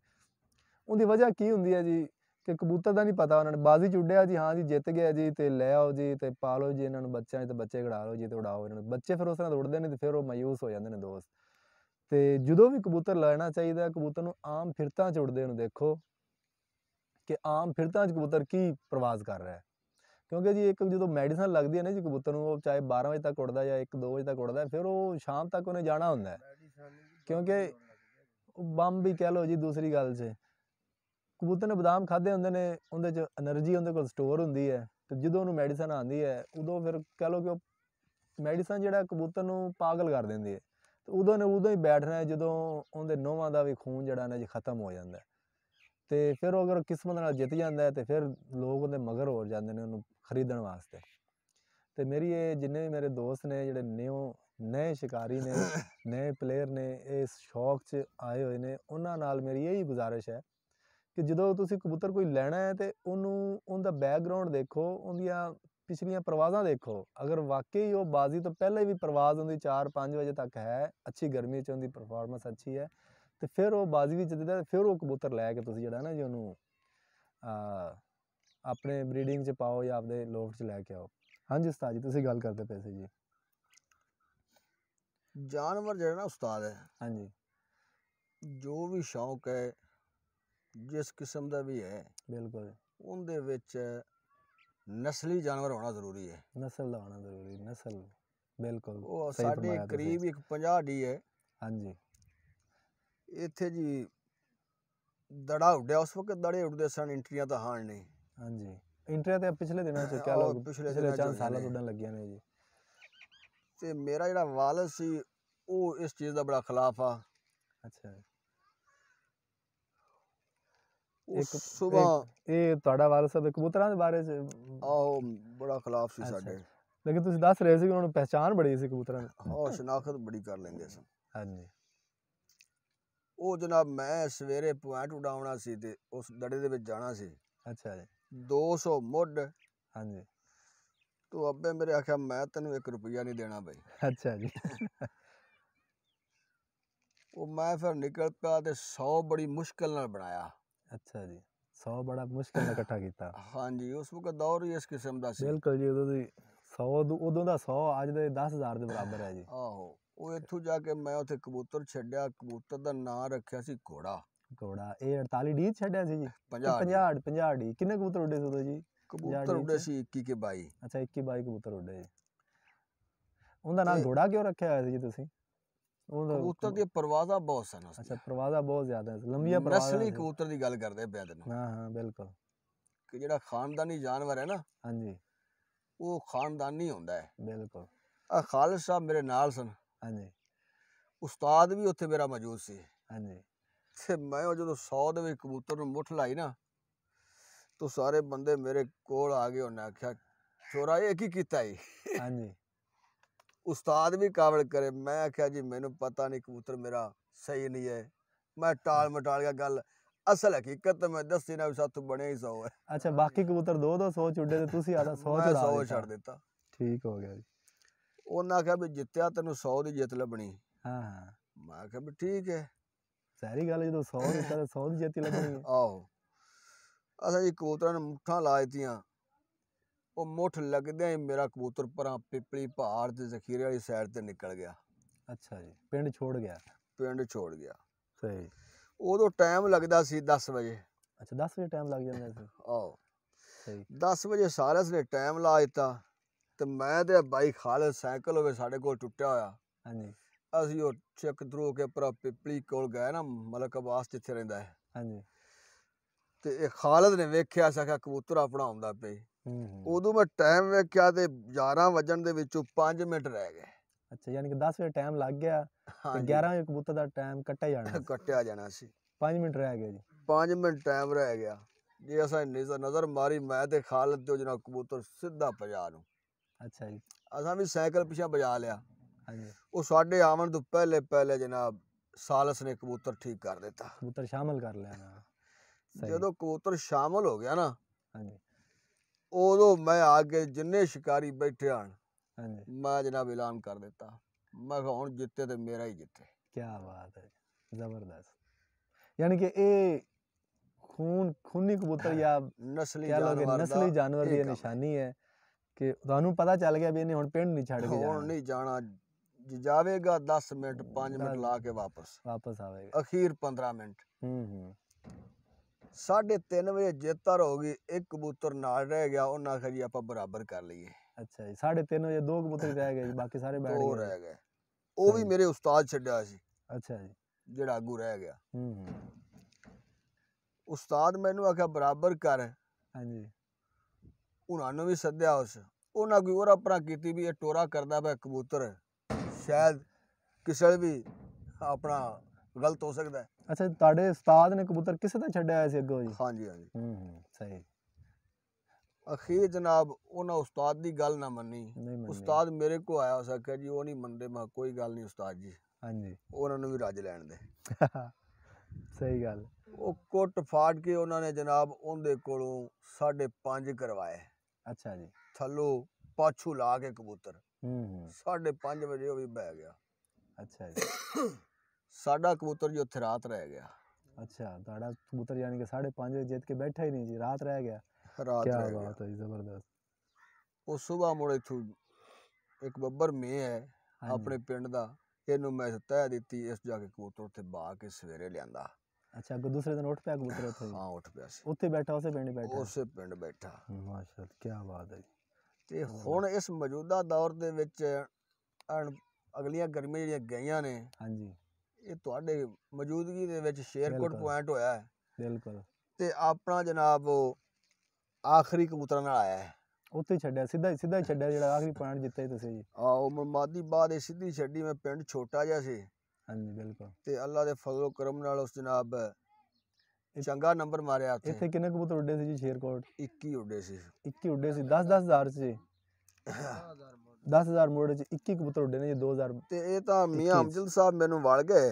ਉਹਦੀ ਵਜ੍ਹਾ ਕੀ ਹੁੰਦੀ ਹੈ ਜੀ ਤੇ ਕਬੂਤਰ ਦਾ ਨਹੀਂ ਪਤਾ ਉਹਨਾਂ ਨੇ ਬਾਜ਼ੀ ਚੁੱਡਿਆ ਜੀ ਹਾਂ ਜੀ ਜਿੱਤ ਗਿਆ ਜੀ ਤੇ ਲੈ ਆਓ ਜੀ ਤੇ ਪਾ ਲਓ ਜੀ ਇਹਨਾਂ ਨੂੰ ਬੱਚਿਆਂ ਤੇ ਬੱਚੇ ਘੜਾ ਲਓ ਜੀ ਤੇ ਉਡਾਓ ਇਹਨਾਂ ਨੂੰ ਬੱਚੇ ਫਿਰ ਉਸ ਤਰ੍ਹਾਂ ਉੜਦੇ ਨੇ ਤੇ ਫਿਰ ਉਹ ਮਾਯੂਸ ਹੋ ਜਾਂਦੇ ਨੇ ਦੋਸਤ ਤੇ ਜਦੋਂ ਵੀ ਕਬੂਤਰ ਲੈਣਾ ਚਾਹੀਦਾ ਕਬੂਤਰ ਨੂੰ ਆਮ ਫਿਰਤਾਂ ਚ ਉੱਡਦੇ ਨੂੰ ਦੇਖੋ ਕਿ ਆਮ ਫਿਰਤਾਂ ਚ ਕਬੂਤਰ ਕੀ ਪ੍ਰਵਾਸ ਕਰ ਰਿਹਾ ਹੈ ਕਿਉਂਕਿ ਜੀ ਇੱਕ ਜਦੋਂ ਮੈਡੀਸਨ ਲੱਗਦੀ ਹੈ ਨਾ ਜੀ ਕਬੂਤਰ ਨੂੰ ਉਹ ਚਾਹੇ 12 ਵਜੇ ਤੱਕ ਉੱਡਦਾ ਜਾਂ 1 2 ਵਜੇ ਤੱਕ ਉੱਡਦਾ ਫਿਰ ਉਹ ਸ਼ਾਮ ਤੱਕ ਉਹਨੇ ਜਾਣਾ ਹੁੰਦਾ ਹੈ ਕਿਉਂਕਿ ਬੰਬ ਵੀ ਕਹਿ ਲੋ ਜੀ ਦੂਸਰੀ ਗੱਲ ਜੇ ਕਬੂਤਰ ਨੇ ਬਦਾਮ ਖਾਦੇ ਹੁੰਦੇ ਨੇ ਉਹਦੇ ਚ એનર્ਜੀ ਉਹਦੇ ਕੋਲ ਸਟੋਰ ਹੁੰਦੀ ਹੈ ਤੇ ਜਦੋਂ ਉਹਨੂੰ ਮੈਡੀਸਨ ਆਉਂਦੀ ਹੈ ਉਦੋਂ ਫਿਰ ਕਹ ਲੋ ਕਿ ਉਹ ਮੈਡੀਸਨ ਜਿਹੜਾ ਕਬੂਤਰ ਨੂੰ ਪਾਗਲ ਕਰ ਦਿੰਦੀ ਹੈ ਤੇ ਉਦੋਂ ਨੇ ਉਦੋਂ ਹੀ ਬੈਠਣਾ ਜਦੋਂ ਉਹਦੇ ਨੋਵਾਂ ਦਾ ਵੀ ਖੂਨ ਜਿਹੜਾ ਨਾ ਜੀ ਖਤਮ ਹੋ ਜਾਂਦਾ ਤੇ ਫਿਰ ਉਹ ਅਗਰ ਕਿਸਮਤ ਨਾਲ ਜਿੱਤ ਜਾਂਦਾ ਹੈ ਤੇ ਫਿਰ ਲੋਕ ਉਹਦੇ ਮਗਰ ਹੋ ਜਾਂਦੇ ਨੇ ਉਹਨੂੰ ਖਰੀਦਣ ਵਾਸਤੇ ਤੇ ਮੇਰੀ ਇਹ ਜਿੰਨੇ ਵੀ ਮੇਰੇ ਦੋਸਤ ਨੇ ਜਿਹੜੇ ਨਿਓ ਨਵੇਂ ਸ਼ਿਕਾਰੀ ਨੇ ਨਵੇਂ ਪਲੇਅਰ ਨੇ ਇਸ ਸ਼ੌਕ 'ਚ ਆਏ ਹੋਏ ਨੇ ਉਹਨਾਂ ਨਾਲ ਮੇਰੀ ਇਹੀ ਗੁਜ਼ਾਰਿਸ਼ ਹੈ ਕਿ ਜਦੋਂ ਤੁਸੀਂ ਕਬੂਤਰ ਕੋਈ ਲੈਣਾ ਹੈ ਤੇ ਉਹਨੂੰ ਉਹਦਾ ਬੈਕਗ੍ਰਾਉਂਡ ਦੇਖੋ ਉਹਦੀਆਂ ਪਿਛਲੀਆਂ ਪਰਵਾਜ਼ਾਂ ਦੇਖੋ ਅਗਰ ਵਾਕਈ ਉਹ ਬਾਜ਼ੀ ਤੋਂ ਪਹਿਲੇ ਵੀ ਪਰਵਾਜ਼ ਉਹਦੀ 4-5 ਵਜੇ ਤੱਕ ਹੈ ਅੱਛੀ ਗਰਮੀ 'ਚ ਉਹਦੀ ਪਰਫਾਰਮੈਂਸ ਅੱਛੀ ਹੈ ਤੇ ਫਿਰ ਉਹ ਬਾਜ਼ੀ ਵਿੱਚ ਜਿੱਦਾਂ ਫਿਰ ਉਹ ਕਬੂਤਰ ਲੈ ਕੇ ਤੁਸੀਂ ਜਿਹੜਾ ਨਾ ਜੀ ਉਹਨੂੰ ਆ ਆਪਣੇ ਬਰੀਡਿੰਗ 'ਚ ਪਾਓ ਜਾਂ ਆਪਣੇ ਲੋਫਟ 'ਚ ਲੈ ਕੇ ਆਓ ਹਾਂਜੀ ਉਸਤਾਦ ਜੀ ਤੁਸੀਂ ਗੱਲ ਕਰਦੇ ਪਏ ਸੀ ਜੀ ਜਾਨਵਰ ਜਿਹੜਾ ਨਾ ਉਸਤਾਦ ਹੈ ਹਾਂਜੀ ਜੋ ਵੀ ਸ਼ੌਕ ਹੈ ਜਿਸ ਕਿਸਮ ਦਾ ਵੀ ਹੈ ਬਿਲਕੁਲ ਉਹਦੇ ਵਿੱਚ ਨਸਲੀ ਜਾਨਵਰ ਹੋਣਾ ਜ਼ਰੂਰੀ ਹੈ ਨਸਲ ਦਾ ਹੋਣਾ ਜ਼ਰੂਰੀ ਨਸਲ ਬਿਲਕੁਲ ਉਹ ਸਾਡੇ ਕਰੀਬ ਇੱਕ 50 ਡੀ ਹੈ ਹਾਂਜੀ ਇੱਥੇ ਜੀ ਦੜਾ ਉੱਡਿਆ ਉਸ ਵਕਤ ਦੜੇ ਉੱਡਦੇ ਸਨ ਇੰਟਰੀਆਂ ਤਾਂ ਹਾਂ ਨਹੀਂ ਹਾਂਜੀ ਇੰਟਰੀਆਂ ਤੇ ਪਿਛਲੇ ਦਿਨਾਂ ਚ ਕਿਆ ਆਹ, ਲੋਕ ਪਿਛਲੇ ਪਿਛਲੇ ਦਿਨਾਂ 'ਚ ਸਾਲਾਂ ਤੋਂ ਨੇ। ਲੱਗੀਆਂ ਨੇ ਜੀ ਤੇ ਮੇਰਾ ਜਿਹੜਾ ਵਾਲਦ ਸੀ ਉਹ ਇਸ ਚੀਜ਼ ਦਾ ਬੜਾ ਖਿਲਾਫ ਆ ਅੱਛਾ ਇੱਕ ਸਵੇਰ ਇਹ ਤੁਹਾਡਾ ਵਾਰਿਸ ਸਾਹਿਬ ਕਬੂਤਰਾਂ ਦੇ ਬਾਰੇ ਚ ਆਹ ਬੜਾ ਖਲਾਫ ਸੀ ਸਾਡੇ ਲੇਕਿਨ ਤੁਸੀਂ ਦੱਸ ਰਹੇ ਸੀ ਕਿ ਉਹਨਾਂ ਨੂੰ ਪਛਾਣ ਬੜੀ ਸੀ ਕਬੂਤਰਾਂ ਦੀ ਉਹ ਸ਼ਨਾਖਤ ਬੜੀ ਕਰ ਲੈਂਦੇ ਸਨ ਹਾਂਜੀ ਉਹ ਜਨਾਬ ਮੈਂ ਸਵੇਰੇ ਪੁਆਇੰਟ ਉਡਾਉਣਾ ਸੀ ਤੇ ਉਸ ਡੜੇ ਦੇ ਵਿੱਚ ਜਾਣਾ ਸੀ ਅੱਛਾ ਜੀ 200 ਮੁੱਢ ਹਾਂਜੀ ਤੂੰ ਅੱਬੇ ਮੇਰੇ ਆਖਿਆ ਮੈਂ ਤੈਨੂੰ 1 ਰੁਪਿਆ ਨਹੀਂ ਦੇਣਾ ਬਈ ਅੱਛਾ ਜੀ ਉਹ ਮੈਂ ਫਿਰ ਨਿਕਲ ਪਿਆ ਤੇ 100 ਬੜੀ ਮੁਸ਼ਕਲ ਨਾਲ ਬਣਾਇਆ ਅੱਛਾ ਜੀ 100 ਬੜਾ ਮੁਸ਼ਕਿਲ ਨਾਲ ਇਕੱਠਾ ਕੀਤਾ ਹਾਂਜੀ ਉਸ ਵਕਤ ਦੌਰ ਹੀ ਇਸ ਕਿਸਮ ਦਾ ਸੀ ਬਿਲਕੁਲ ਜੀ ਉਦੋਂ ਦੀ 100 ਉਦੋਂ ਦਾ 100 ਅੱਜ ਦੇ 10000 ਦੇ ਬਰਾਬਰ ਹੈ ਜੀ ਆਹੋ ਉਹ ਇੱਥੋਂ ਜਾ ਕੇ ਮੈਂ ਉੱਥੇ ਕਬੂਤਰ ਛੱਡਿਆ ਕਬੂਤਰ ਦਾ ਨਾਂ ਰੱਖਿਆ ਸੀ ਘੋੜਾ ਘੋੜਾ ਇਹ 48 ਡੀ ਛੱਡਿਆ ਸੀ ਜੀ 50 50 50 ਡੀ ਕਿੰਨੇ ਕਬੂਤਰ ਉੱਡੇ ਸੀ ਉਦੋਂ ਜੀ ਕਬੂਤਰ ਉੱਡੇ ਸੀ 21 ਕੇ 22 ਅੱਛਾ 21 22 ਕਬੂਤਰ ਉੱਡੇ ਉਹਦਾ ਨਾਂ ਘੋੜਾ ਕਿਉਂ ਰੱਖਿਆ ਹੋਇਆ ਸੀ ਜੀ ਤੁਸੀਂ ਕਬੂਤਰ ਦੀ ਪਰਵਾਜ਼ਾ ਬਹੁਤ ਸਨ ਉਸ ਅੱਛਾ ਪਰਵਾਜ਼ਾ ਬਹੁਤ ਜ਼ਿਆਦਾ ਹੈ ਲੰਬੀਆਂ ਪਰਵਾਜ਼ਾ ਨਸਲੀ ਕਬੂਤਰ ਦੀ ਗੱਲ ਕਰਦੇ ਪਿਆ ਤੈਨੂੰ ਹਾਂ ਹਾਂ ਬਿਲਕੁਲ ਕਿ ਜਿਹੜਾ ਖਾਨਦਾਨੀ ਜਾਨਵਰ ਹੈ ਨਾ ਹਾਂਜੀ ਉਹ ਖਾਨਦਾਨੀ ਹੁੰਦਾ ਹੈ ਬਿਲਕੁਲ ਆ ਖਾਲਸ ਸਾਹਿਬ ਮੇਰੇ ਨਾਲ ਸਨ ਹਾਂਜੀ ਉਸਤਾਦ ਵੀ ਉੱਥੇ ਮੇਰਾ ਮੌਜੂਦ ਸੀ ਹਾਂਜੀ ਤੇ ਮੈਂ ਉਹ ਜਦੋਂ 100 ਦੇ ਵਿੱਚ ਕਬੂਤਰ ਨੂੰ ਮੁੱਠ ਲਾਈ ਨਾ ਤੋ ਸਾਰੇ ਬੰਦੇ ਮੇਰੇ ਕੋਲ ਆ ਗਏ ਉਹਨਾਂ ਆਖਿਆ ਛੋਰਾ ਇਹ ਕੀ ਕੀਤਾ ਹੈ ਹਾਂਜੀ ਉਸਤਾਦ ਵੀ ਕਾਬਲ ਕਰੇ ਮੈਂ ਆਖਿਆ ਜੀ ਮੈਨੂੰ ਪਤਾ ਨਹੀਂ ਕਬੂਤਰ ਮੇਰਾ ਸਹੀ ਨਹੀਂ ਹੈ ਮੈਂ ਟਾਲ ਮਟਾਲ ਗਿਆ ਗੱਲ ਅਸਲ ਹਕੀਕਤ ਮੈਂ ਦੱਸੀ ਨਾ ਸਾਥੋਂ ਬਣਿਆ ਹੀ 100 ਹੈ ਅੱਛਾ ਬਾਕੀ ਕਬੂਤਰ 2 200 ਚੁੱਡੇ ਤੇ ਤੁਸੀਂ ਆਦਾ 100 ਚੜਾ ਦਿੱਤਾ 100 ਛੱਡ ਦਿੱਤਾ ਠੀਕ ਹੋ ਗਿਆ ਜੀ ਉਹਨਾਂ ਆਖਿਆ ਵੀ ਜਿੱਤਿਆ ਤੈਨੂੰ 100 ਦੀ ਜਿੱਤ ਲੱਭਣੀ ਹਾਂ ਮੈਂ ਆਖਿਆ ਵੀ ਠੀਕ ਹੈ ਸਾਰੀ ਗੱਲ ਜਦੋਂ 100 ਦਿੱਤਾ ਤਾਂ 100 ਦੀ ਜਿੱਤ ਲੱਭਣੀ ਆਹੋ ਅਸਾਂ ਜੀ ਕਬੂਤਰਾਂ ਨੂੰ ਮੁੱਠਾਂ ਲਾ ਦਿੱਤੀਆਂ ਉਹ ਮੋਠ ਲੱਗਦਿਆਂ ਹੀ ਮੇਰਾ ਕਬੂਤਰ ਪਰਾਂ ਪਿਪਲੀ ਪਹਾੜ ਦੇ ਜ਼ਖੀਰੇ ਵਾਲੀ ਸਾਈਡ ਤੇ ਨਿਕਲ ਗਿਆ ਅੱਛਾ ਜੀ ਪਿੰਡ ਛੋੜ ਗਿਆ ਪਿੰਡ ਛੋੜ ਗਿਆ ਸਹੀ ਉਦੋਂ ਟਾਈਮ ਲੱਗਦਾ ਸੀ 10 ਵਜੇ ਅੱਛਾ 10 ਵਜੇ ਟਾਈਮ ਲੱਗ ਜਾਂਦਾ ਸੀ ਆਓ ਸਹੀ 10 ਵਜੇ ਸਾਰਸ ਨੇ ਟਾਈਮ ਲਾ ਦਿੱਤਾ ਤੇ ਮੈਂ ਤੇ ਬਾਈ ਖਾਲਸ ਸਾਈਕਲ ਹੋਵੇ ਸਾਡੇ ਕੋਲ ਟੁੱਟਿਆ ਹੋਇਆ ਹਾਂਜੀ ਅਸੀਂ ਉਹ ਚੱਕ ਦਰੋ ਕੇ ਪਰ ਪਿਪਲੀ ਕੋਲ ਗਏ ਨਾ ਮਲਕ ਅਬਾਸ ਜਿੱਥੇ ਰਹਿੰਦਾ ਹੈ ਹਾਂਜੀ ਤੇ ਇਹ ਖਾਲਦ ਨੇ ਵੇਖਿਆ ਸਾਖਾ ਕਬੂਤਰ ਆਪਣਾ ਆਉਂਦਾ ਪਈ ਉਦੋਂ ਮੈਂ ਟਾਈਮ ਵੇਖਿਆ ਤੇ 11 ਵਜਣ ਦੇ ਵਿੱਚੋਂ 5 ਮਿੰਟ ਰਹਿ ਗਏ ਅੱਛਾ ਯਾਨੀ ਕਿ 10 ਵਜੇ ਟਾਈਮ ਲੱਗ ਗਿਆ ਤੇ 11 ਵਜੇ ਕਬੂਤਰ ਦਾ ਟਾਈਮ ਕੱਟਿਆ ਜਾਣਾ ਕੱਟਿਆ ਜਾਣਾ ਸੀ 5 ਮਿੰਟ ਰਹਿ ਗਏ ਜੀ 5 ਮਿੰਟ ਟਾਈਮ ਰਹਿ ਗਿਆ ਜੇ ਅਸਾਂ ਨਜ਼ਰ ਨਜ਼ਰ ਮਾਰੀ ਮੈਂ ਤੇ ਖਾਲਦ ਜੋ ਜਨਾ ਕਬੂਤਰ ਸਿੱਧਾ ਪਜਾ ਨੂੰ ਅੱਛਾ ਜੀ ਅਸਾਂ ਵੀ ਸਾਈਕਲ ਪਿਛਾ ਬਜਾ ਲਿਆ ਹਾਂਜੀ ਉਹ ਸਾਡੇ ਆਉਣ ਤੋਂ ਪਹਿਲੇ ਪਹਿਲੇ ਜਨਾਬ ਸਾਲਸ ਨੇ ਕਬੂਤਰ ਠੀਕ ਕਰ ਦਿੱਤਾ ਕਬੂਤਰ ਸ਼ਾਮਲ ਕਰ ਲਿਆ ਜਦੋਂ ਕਬੂਤਰ ਸ਼ਾਮਲ ਹੋ ਗਿਆ ਨਾ ਹਾਂਜੀ उदो मैं आगे जिन्हें शिकारी बैठे हैं हाँ मैं जनाब ऐलान कर दिता मैं हम जीते तो मेरा ही जीते क्या बात है जबरदस्त यानी कि ये नस्ली नस्ली है पता चल गया पिंड नहीं छड़ हम दस मिनट हाँ, पांच मिनट ला वापस वापस आएगा अखीर पंद्रह मिनट हम्म, हम्म। 3:30 ਵਜੇ ਜੇਤਰ ਹੋ ਗਈ ਇੱਕ ਕਬੂਤਰ ਨਾਲ ਰਹਿ ਗਿਆ ਉਹਨਾਂ ਆਖਿਆ ਜੀ ਆਪਾਂ ਬਰਾਬਰ ਕਰ ਲਈਏ ਅੱਛਾ ਜੀ 3:30 ਵਜੇ ਦੋ ਕਬੂਤਰ ਰਹਿ ਗਏ ਜੀ ਬਾਕੀ ਸਾਰੇ ਬੈਠ ਗਏ ਉਹ ਰਹਿ ਗਏ ਉਹ ਵੀ ਮੇਰੇ ਉਸਤਾਦ ਛੱਡਿਆ ਸੀ ਅੱਛਾ ਜੀ ਜਿਹੜਾ ਆਗੂ ਰਹਿ ਗਿਆ ਹੂੰ ਹੂੰ ਉਸਤਾਦ ਮੈਨੂੰ ਆਖਿਆ ਬਰਾਬਰ ਕਰ ਹਾਂਜੀ ਉਹਨਾਂ ਨੂੰ ਵੀ ਸੱਦਿਆ ਉਸ ਉਹਨਾਂ ਕੋਈ ਹੋਰ ਪਰਾਂ ਕੀਤੀ ਵੀ ਇਹ ਟੋਰਾ ਕਰਦਾ ਵਾ ਕਬੂਤਰ ਸ਼ਾਇਦ ਕਿਸੇ ਵੀ ਆਪਣਾ ਗਲਤ ਹੋ ਸਕਦਾ ਅੱਛਾ ਤੁਹਾਡੇ ਉਸਤਾਦ ਨੇ ਕਬੂਤਰ ਕਿਸੇ ਦਾ ਛੱਡਿਆ ਹੋਇਆ ਸੀ ਅੱਗੋਂ ਜੀ ਹਾਂਜੀ ਹਾਂਜੀ ਹੂੰ ਹੂੰ ਸਹੀ ਅਖੀਰ ਜਨਾਬ ਉਹਨਾਂ ਉਸਤਾਦ ਦੀ ਗੱਲ ਨਾ ਮੰਨੀ ਉਸਤਾਦ ਮੇਰੇ ਕੋ ਆਇਆ ਸਕਿਆ ਜੀ ਉਹ ਨਹੀਂ ਮੰਨਦੇ ਮੈਂ ਕੋਈ ਗੱਲ ਨਹੀਂ ਉਸਤਾਦ ਜੀ ਹਾਂਜੀ ਉਹਨਾਂ ਨੂੰ ਵੀ ਰੱਜ ਲੈਣ ਦੇ ਸਹੀ ਗੱਲ ਉਹ ਕੁੱਟ ਫਾੜ ਕੇ ਉਹਨਾਂ ਨੇ ਜਨਾਬ ਉਹਦੇ ਕੋਲੋਂ 5 ਕਰਵਾਏ ਅੱਛਾ ਜੀ ਥੱਲੋ ਪਾਛੂ ਲਾ ਕੇ ਕਬੂਤਰ ਹੂੰ ਹੂੰ 5 ਵਜੇ ਉਹ ਵੀ ਬਹਿ ਗਿਆ ਅੱਛਾ ਜੀ ਸਾਡਾ ਕਬੂਤਰ ਜੀ ਉੱਥੇ ਰਾਤ ਰਹਿ ਗਿਆ ਅੱਛਾ ਤੁਹਾਡਾ ਕਬੂਤਰ ਯਾਨੀ ਕਿ 5:30 ਵਜੇ ਜਿੱਤ ਕੇ ਬੈਠਾ ਹੀ ਨਹੀਂ ਜੀ ਰਾਤ ਰਹਿ ਗਿਆ ਰਾਤ ਰਹਿ ਗਿਆ ਬਾਤ ਹੈ ਜ਼ਬਰਦਸਤ ਉਹ ਸਵੇਰ ਮੁੜ ਇਥੋਂ ਇੱਕ ਬੱਬਰ ਮੇ ਹੈ ਆਪਣੇ ਪਿੰਡ ਦਾ ਇਹਨੂੰ ਮੈਂ ਤਹਿ ਦਿੱਤੀ ਇਸ ਜਾ ਕੇ ਕਬੂਤਰ ਉੱਥੇ ਬਾ ਕੇ ਸਵੇਰੇ ਲਿਆਂਦਾ ਅੱਛਾ ਅਗਰ ਦੂਸਰੇ ਦਿਨ ਉੱਠ ਪਿਆ ਕਬੂਤਰ ਉੱਥੇ ਹਾਂ ਉੱਠ ਪਿਆ ਸੀ ਉੱਥੇ ਬੈਠਾ ਉਸੇ ਪਿੰਡ ਬੈਠਾ ਉਸੇ ਪਿੰਡ ਬੈਠਾ ਮਾਸ਼ਾਅੱਲਾ ਕੀ ਬਾਤ ਹੈ ਤੇ ਹੁਣ ਇਸ ਮੌਜੂਦਾ ਦੌਰ ਦੇ ਵਿੱਚ ਅਗਲੀਆਂ ਗਰਮੀਆਂ ਜਿਹੜੀਆਂ ਗਈਆਂ ਨੇ ਹਾਂਜੀ ਇਹ ਤੁਹਾਡੇ ਮੌਜੂਦਗੀ ਦੇ ਵਿੱਚ ਸ਼ੇਅਰਕੋਟ ਪੁਆਇੰਟ ਹੋਇਆ ਹੈ ਬਿਲਕੁਲ ਤੇ ਆਪਣਾ ਜਨਾਬ ਉਹ ਆਖਰੀ ਕਬੂਤਰ ਨਾਲ ਆਇਆ ਹੈ ਉੱਥੇ ਛੱਡਿਆ ਸਿੱਧਾ ਸਿੱਧਾ ਛੱਡਿਆ ਜਿਹੜਾ ਆਖਰੀ ਪੁਆਇੰਟ ਜਿੱਤੇ ਤੁਸੀਂ ਜੀ ਆ ਉਹ ਮਰਮਾਦੀ ਬਾਅਦ ਇਹ ਸਿੱਧੀ ਛੱਡੀ ਮੈਂ ਪਿੰਡ ਛੋਟਾ ਜਿਹਾ ਸੀ ਹਾਂਜੀ ਬਿਲਕੁਲ ਤੇ ਅੱਲਾ ਦੇ ਫਜ਼ਲੋ ਕਰਮ ਨਾਲ ਉਸ ਜਨਾਬ ਚੰਗਾ ਨੰਬਰ ਮਾਰਿਆ ਉੱਥੇ ਇੱਥੇ ਕਿੰਨੇ ਕਬੂਤਰ ਉੱਡੇ ਸੀ ਜੀ ਸ਼ੇਰਕੋਟ 21 ਉੱਡੇ ਸੀ 21 ਉੱਡੇ ਸੀ 10 10000 ਸੀ 10000 10000 ਮੋੜ ਚ 21 ਕਬੂਤਰ ਉੱਡੇ ਨੇ ਜੀ 2000 ਤੇ ਇਹ ਤਾਂ ਮੀਆਂ ਅਮਜਦ ਸਾਹਿਬ ਮੈਨੂੰ ਵੜ ਗਏ